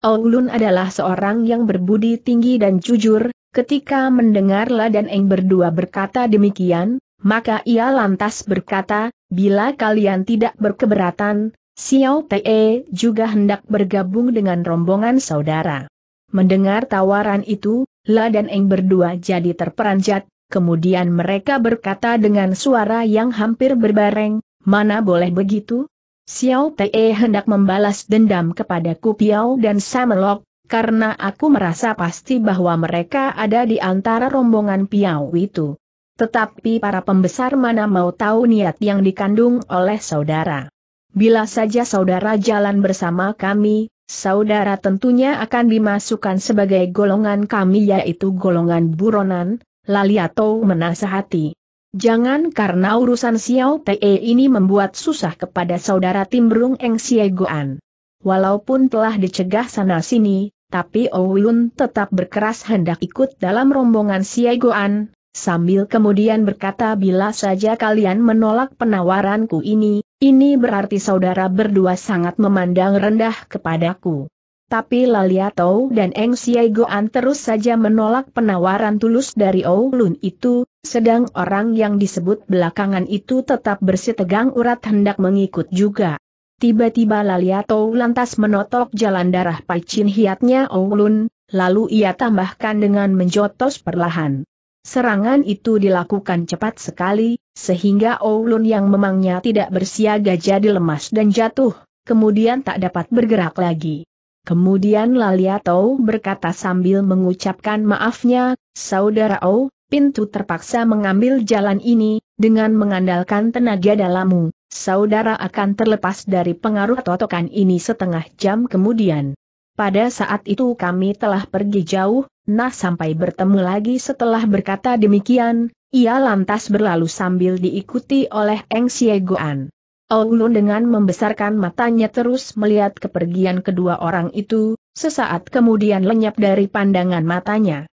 Aulun adalah seorang yang berbudi tinggi dan jujur, ketika mendengar La dan Eng berdua berkata demikian, maka ia lantas berkata, bila kalian tidak berkeberatan, Xiao Te juga hendak bergabung dengan rombongan saudara. Mendengar tawaran itu, La dan Eng berdua jadi terperanjat, kemudian mereka berkata dengan suara yang hampir berbareng, mana boleh begitu? Xiao Te hendak membalas dendam kepada Kupiao dan Samelok, karena aku merasa pasti bahwa mereka ada di antara rombongan Piao itu. Tetapi para pembesar mana mau tahu niat yang dikandung oleh saudara. Bila saja saudara jalan bersama kami, saudara tentunya akan dimasukkan sebagai golongan kami yaitu golongan buronan, lali atau menasehati. Jangan karena urusan Xiao Te ini membuat susah kepada saudara Timbrung Eng Siegoan. Walaupun telah dicegah sana-sini, tapi Ouyun tetap berkeras hendak ikut dalam rombongan Siegoan, sambil kemudian berkata bila saja kalian menolak penawaranku ini, ini berarti saudara berdua sangat memandang rendah kepadaku. Tapi Laliato dan Eng Siaigoan terus saja menolak penawaran tulus dari Oulun itu, sedang orang yang disebut belakangan itu tetap bersitegang urat hendak mengikut juga. Tiba-tiba Laliato lantas menotok jalan darah pacin hiatnya Oulun, lalu ia tambahkan dengan menjotos perlahan. Serangan itu dilakukan cepat sekali, sehingga Oulun yang memangnya tidak bersiaga jadi lemas dan jatuh, kemudian tak dapat bergerak lagi. Kemudian Laliatou berkata sambil mengucapkan maafnya, Saudara O, pintu terpaksa mengambil jalan ini, dengan mengandalkan tenaga dalammu, saudara akan terlepas dari pengaruh totokan ini setengah jam kemudian. Pada saat itu kami telah pergi jauh, Nah sampai bertemu lagi setelah berkata demikian, ia lantas berlalu sambil diikuti oleh Eng Siegoan. Oulun dengan membesarkan matanya terus melihat kepergian kedua orang itu, sesaat kemudian lenyap dari pandangan matanya.